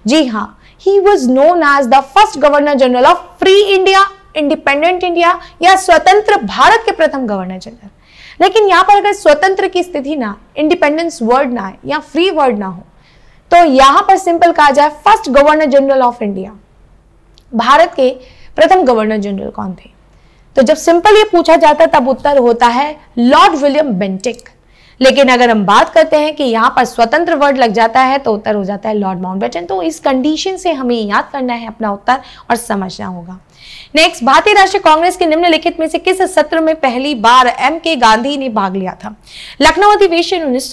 जी हाँ he was known as the first governor general of free India independent India या स्वतंत्र भारत के प्रथम गवर्नर जनरल लेकिन यहां पर अगर स्वतंत्र की स्थिति ना इंडिपेंडेंस वर्ड ना है या फ्री वर्ड ना हो तो यहां पर सिंपल कहा जाए first governor general of India Bharat के प्रथम गवर्नर जनरल कौन थे तो जब सिंपल ये पूछा जाता तब उत्तर होता है लॉर्ड विलियम बेंटिक लेकिन अगर हम बात करते हैं कि यहां पर स्वतंत्र वर्ड लग जाता है तो उत्तर हो जाता है लॉर्ड माउंटबेटन तो इस कंडीशन से हमें याद करना है अपना उत्तर और समझना होगा नेक्स्ट भारतीय राष्ट्रीय कांग्रेस के निम्नलिखित में से किस सत्र में पहली बार एम के गांधी ने भाग लिया था लखनऊ अधिवेशन उन्नीस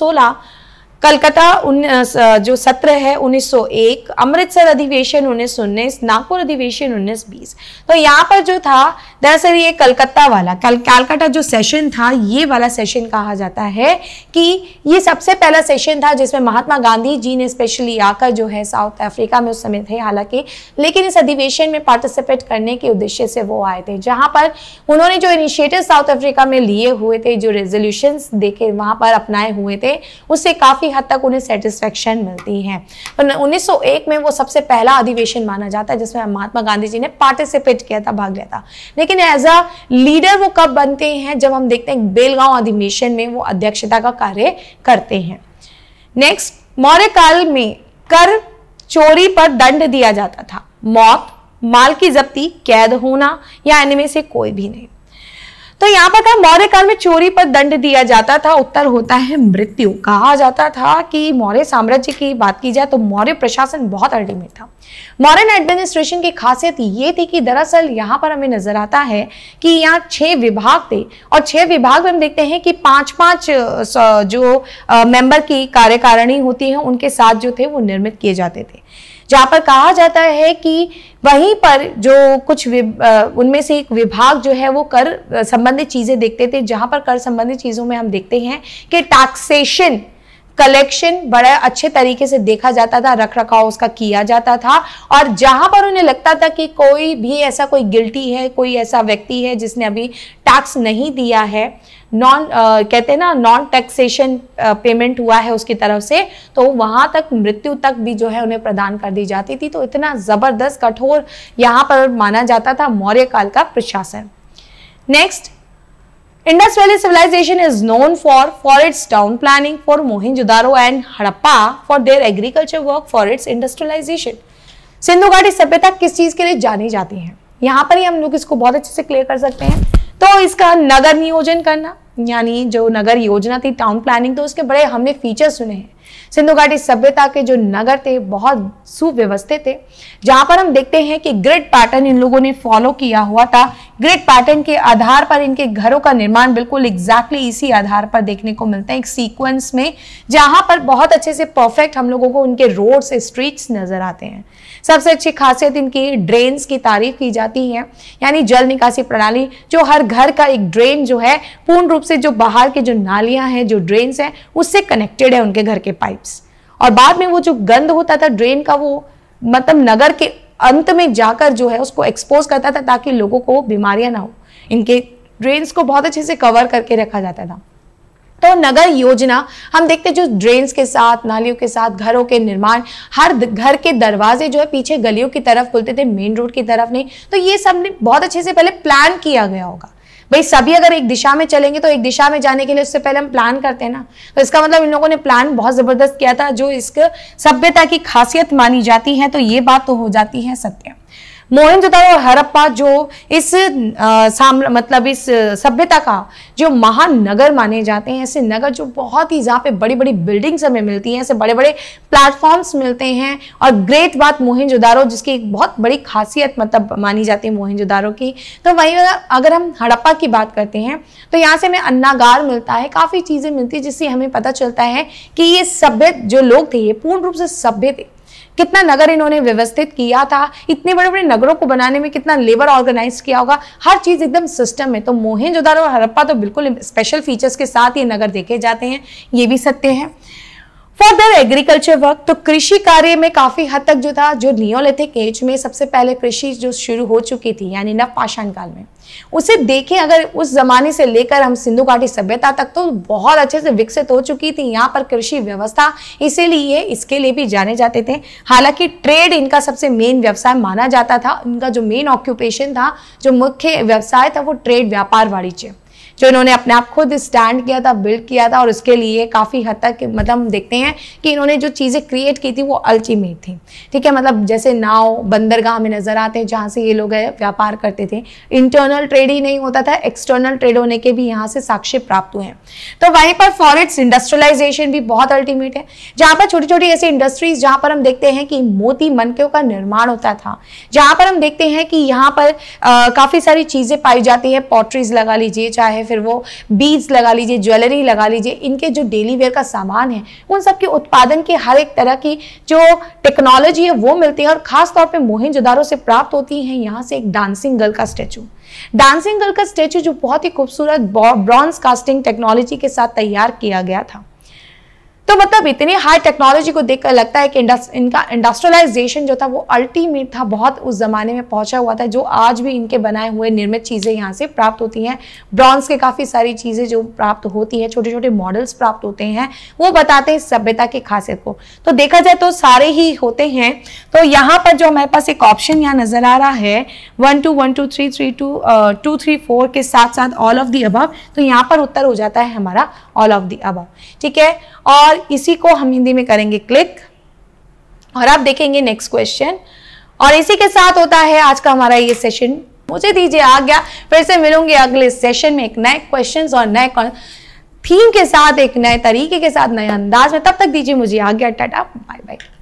कलकत्ता जो सत्र है 1901 अमृतसर अधिवेशन उन्नीस उन्नीस नागपुर अधिवेशन उन्नीस बीस तो यहाँ पर जो था दरअसल ये कलकत्ता वाला कल कलकत्ता जो सेशन था ये वाला सेशन कहा जाता है कि ये सबसे पहला सेशन था जिसमें महात्मा गांधी जी ने स्पेशली आकर जो है साउथ अफ्रीका में उस समय थे हालांकि लेकिन इस अधिवेशन में पार्टिसिपेट करने के उद्देश्य से वो आए थे जहाँ पर उन्होंने जो इनिशिएटिव साउथ अफ्रीका में लिए हुए थे जो रेजोल्यूशंस देखे वहाँ पर अपनाए हुए थे उससे काफ़ी काफ़ी हद तक उन्हें सेटिस्फेक्शन मिलती है तो 1901 में वो सबसे पहला अधिवेशन माना जाता है जिसमें महात्मा गांधी जी ने पार्टिसिपेट किया था भाग लिया था लेकिन एज अ लीडर वो कब बनते हैं जब हम देखते हैं बेलगांव अधिवेशन में वो अध्यक्षता का कार्य करते हैं नेक्स्ट मौर्य काल में कर चोरी पर दंड दिया जाता था मौत माल की जब्ती कैद होना या इनमें से कोई भी नहीं तो यहाँ पर कहा मौर्य काल में चोरी पर दंड दिया जाता था उत्तर होता है मृत्यु कहा जाता था कि मौर्य साम्राज्य की बात की जाए तो मौर्य प्रशासन बहुत अल्टीमेट था मॉडर्न एडमिनिस्ट्रेशन की खासियत ये थी कि दरअसल यहाँ पर हमें नजर आता है कि यहाँ छह विभाग थे और छह विभाग में हम देखते हैं कि पांच पांच जो मेंबर की कार्यकारिणी होती है उनके साथ जो थे वो निर्मित किए जाते थे जहाँ पर कहा जाता है कि वहीं पर जो कुछ उनमें से एक विभाग जो है वो कर संबंधित चीज़ें देखते थे जहाँ पर कर संबंधित चीज़ों में हम देखते हैं कि टैक्सेशन कलेक्शन बड़ा अच्छे तरीके से देखा जाता था रख रखाव उसका किया जाता था और जहां पर उन्हें लगता था कि कोई भी ऐसा कोई गिल्टी है कोई ऐसा व्यक्ति है जिसने अभी टैक्स नहीं दिया है नॉन कहते हैं ना नॉन टैक्सेशन पेमेंट हुआ है उसकी तरफ से तो वहां तक मृत्यु तक भी जो है उन्हें प्रदान कर दी जाती थी तो इतना ज़बरदस्त कठोर यहां पर माना जाता था मौर्य काल का प्रशासन next Indus valley civilization is known for for its town planning for Mohenjodaro and Harappa for their agriculture work for its industrialization Sindhu घाटी सभ्यता किस चीज़ के लिए जानी जाती है यहां पर ही हम लोग इसको बहुत अच्छे से क्लियर कर सकते हैं तो इसका नगर नियोजन करना यानी जो नगर योजना थी टाउन प्लानिंग तो उसके बड़े हमने फीचर सुने हैं सिंधु घाटी सभ्यता के जो नगर थे बहुत सुव्यवस्थित थे जहाँ पर हम देखते हैं कि ग्रिड पैटर्न इन लोगों ने फॉलो किया हुआ था ग्रिड पैटर्न के आधार पर इनके घरों का निर्माण बिल्कुल एग्जैक्टली exactly इसी आधार पर देखने को मिलता है एक सीक्वेंस में जहां पर बहुत अच्छे से परफेक्ट हम लोगों को उनके रोड्स स्ट्रीट्स नजर आते हैं सबसे अच्छी खासियत इनकी ड्रेन्स की तारीफ की जाती है यानी जल निकासी प्रणाली जो हर घर का एक ड्रेन जो है पूर्ण रूप से जो बाहर के जो नालियां हैं जो ड्रेन्स हैं उससे कनेक्टेड है उनके घर के पाइप्स और बाद में वो जो गंद होता था ड्रेन का वो मतलब नगर के अंत में जाकर जो है उसको एक्सपोज करता था ताकि लोगों को बीमारियां ना हो इनके ड्रेन्स को बहुत अच्छे से कवर करके रखा जाता था तो नगर योजना हम देखते जो ड्रेन्स के साथ नालियों के साथ घरों के निर्माण हर घर के दरवाजे जो है पीछे गलियों की तरफ खुलते थे मेन रोड की तरफ नहीं तो ये सब ने बहुत अच्छे से पहले प्लान किया गया होगा भाई सभी अगर एक दिशा में चलेंगे तो एक दिशा में जाने के लिए उससे पहले हम प्लान करते हैं ना तो इसका मतलब इन लोगों ने प्लान बहुत ज़बरदस्त किया था जो इस सभ्यता की खासियत मानी जाती है तो ये बात तो हो जाती है सत्य मोहनजोदारो और हरप्पा जो इस आ, मतलब इस सभ्यता का जो महानगर माने जाते हैं ऐसे नगर जो बहुत ही जहाँ पे बड़ी बड़ी बिल्डिंग्स हमें मिलती हैं ऐसे बड़े बड़े प्लेटफॉर्म्स मिलते हैं और ग्रेट बात मोहनजोदारो जिसकी एक बहुत बड़ी खासियत मतलब मानी जाती है मोहनजोदारो की तो वहीं अगर हम हड़प्पा की बात करते हैं तो यहाँ से हमें अन्नागार मिलता है काफ़ी चीज़ें मिलती है जिससे हमें पता चलता है कि ये सभ्य जो लोग थे ये पूर्ण रूप से सभ्य थे कितना नगर इन्होंने व्यवस्थित किया था इतने बड़े बड़े नगरों को बनाने में कितना लेबर ऑर्गेनाइज किया होगा हर चीज़ एकदम सिस्टम है तो जोदारो और हड़प्पा तो बिल्कुल स्पेशल फीचर्स के साथ ये नगर देखे जाते हैं ये भी सत्य है फॉर देर एग्रीकल्चर वर्क तो कृषि कार्य में काफी हद तक जो था जो नियोलिथिक एज में सबसे पहले कृषि जो शुरू हो चुकी थी यानी नवपाषाण काल में उसे देखें अगर उस जमाने से लेकर हम सिंधु घाटी सभ्यता तक तो बहुत अच्छे से विकसित हो चुकी थी यहाँ पर कृषि व्यवस्था इसीलिए इसके लिए भी जाने जाते थे हालांकि ट्रेड इनका सबसे मेन व्यवसाय माना जाता था इनका जो मेन ऑक्यूपेशन था जो मुख्य व्यवसाय था वो ट्रेड व्यापार वाणिज्य जो इन्होंने अपने आप खुद स्टैंड किया था बिल्ड किया था और उसके लिए काफ़ी हद तक मतलब हम देखते हैं कि इन्होंने जो चीज़ें क्रिएट की थी वो अल्टीमेट थी ठीक है मतलब जैसे नाव बंदरगाह में नज़र आते हैं जहाँ से ये लोग व्यापार करते थे इंटरनल ट्रेड ही नहीं होता था एक्सटर्नल ट्रेड होने के भी यहाँ से साक्ष्य प्राप्त हुए हैं तो वहीं पर फॉरेस्ट इंडस्ट्रियलाइजेशन भी बहुत अल्टीमेट है जहाँ पर छोटी छोटी ऐसी इंडस्ट्रीज जहाँ पर हम देखते हैं कि मोती मनके का निर्माण होता था जहाँ पर हम देखते हैं कि यहाँ पर काफ़ी सारी चीज़ें पाई जाती है पोट्रीज लगा लीजिए चाहे फिर वो बीज लगा लीजिए ज्वेलरी लगा लीजिए इनके जो डेली वेयर का सामान है उन सब के उत्पादन की हर एक तरह की जो टेक्नोलॉजी है वो मिलती है और खासतौर पर मोहिनजोदारो से प्राप्त होती है यहाँ से एक डांसिंग गर्ल का स्टैचू डांसिंग गर्ल का स्टैचू जो बहुत ही खूबसूरत ब्रॉन्ज कास्टिंग टेक्नोलॉजी के साथ तैयार किया गया था तो मतलब इतनी हाई टेक्नोलॉजी को देखकर लगता है कि इनका इंडस्ट्रियलाइजेशन जो था वो अल्टीमेट था बहुत उस ज़माने में पहुंचा हुआ था जो आज भी इनके बनाए हुए निर्मित चीज़ें यहाँ से प्राप्त होती हैं ब्रॉन्ज के काफ़ी सारी चीज़ें जो प्राप्त होती हैं छोटे छोटे मॉडल्स प्राप्त होते हैं वो बताते हैं सभ्यता की खासियत को तो देखा जाए तो सारे ही होते हैं तो यहाँ पर जो हमारे पास एक ऑप्शन यहाँ नज़र आ रहा है one two one two three three two two three four के साथ साथ ऑल ऑफ दी अबव तो यहाँ पर उत्तर हो जाता है हमारा ऑल ऑफ दी अबव ठीक है और इसी को हम हिंदी में करेंगे क्लिक और आप देखेंगे नेक्स्ट क्वेश्चन और इसी के साथ होता है आज का हमारा ये सेशन मुझे दीजिए आ गया फिर से मिलूंगी अगले सेशन में एक नए क्वेश्चन और नए थीम के साथ एक नए तरीके के साथ नए अंदाज में तब तक दीजिए मुझे आ गया टाटा बाय बाय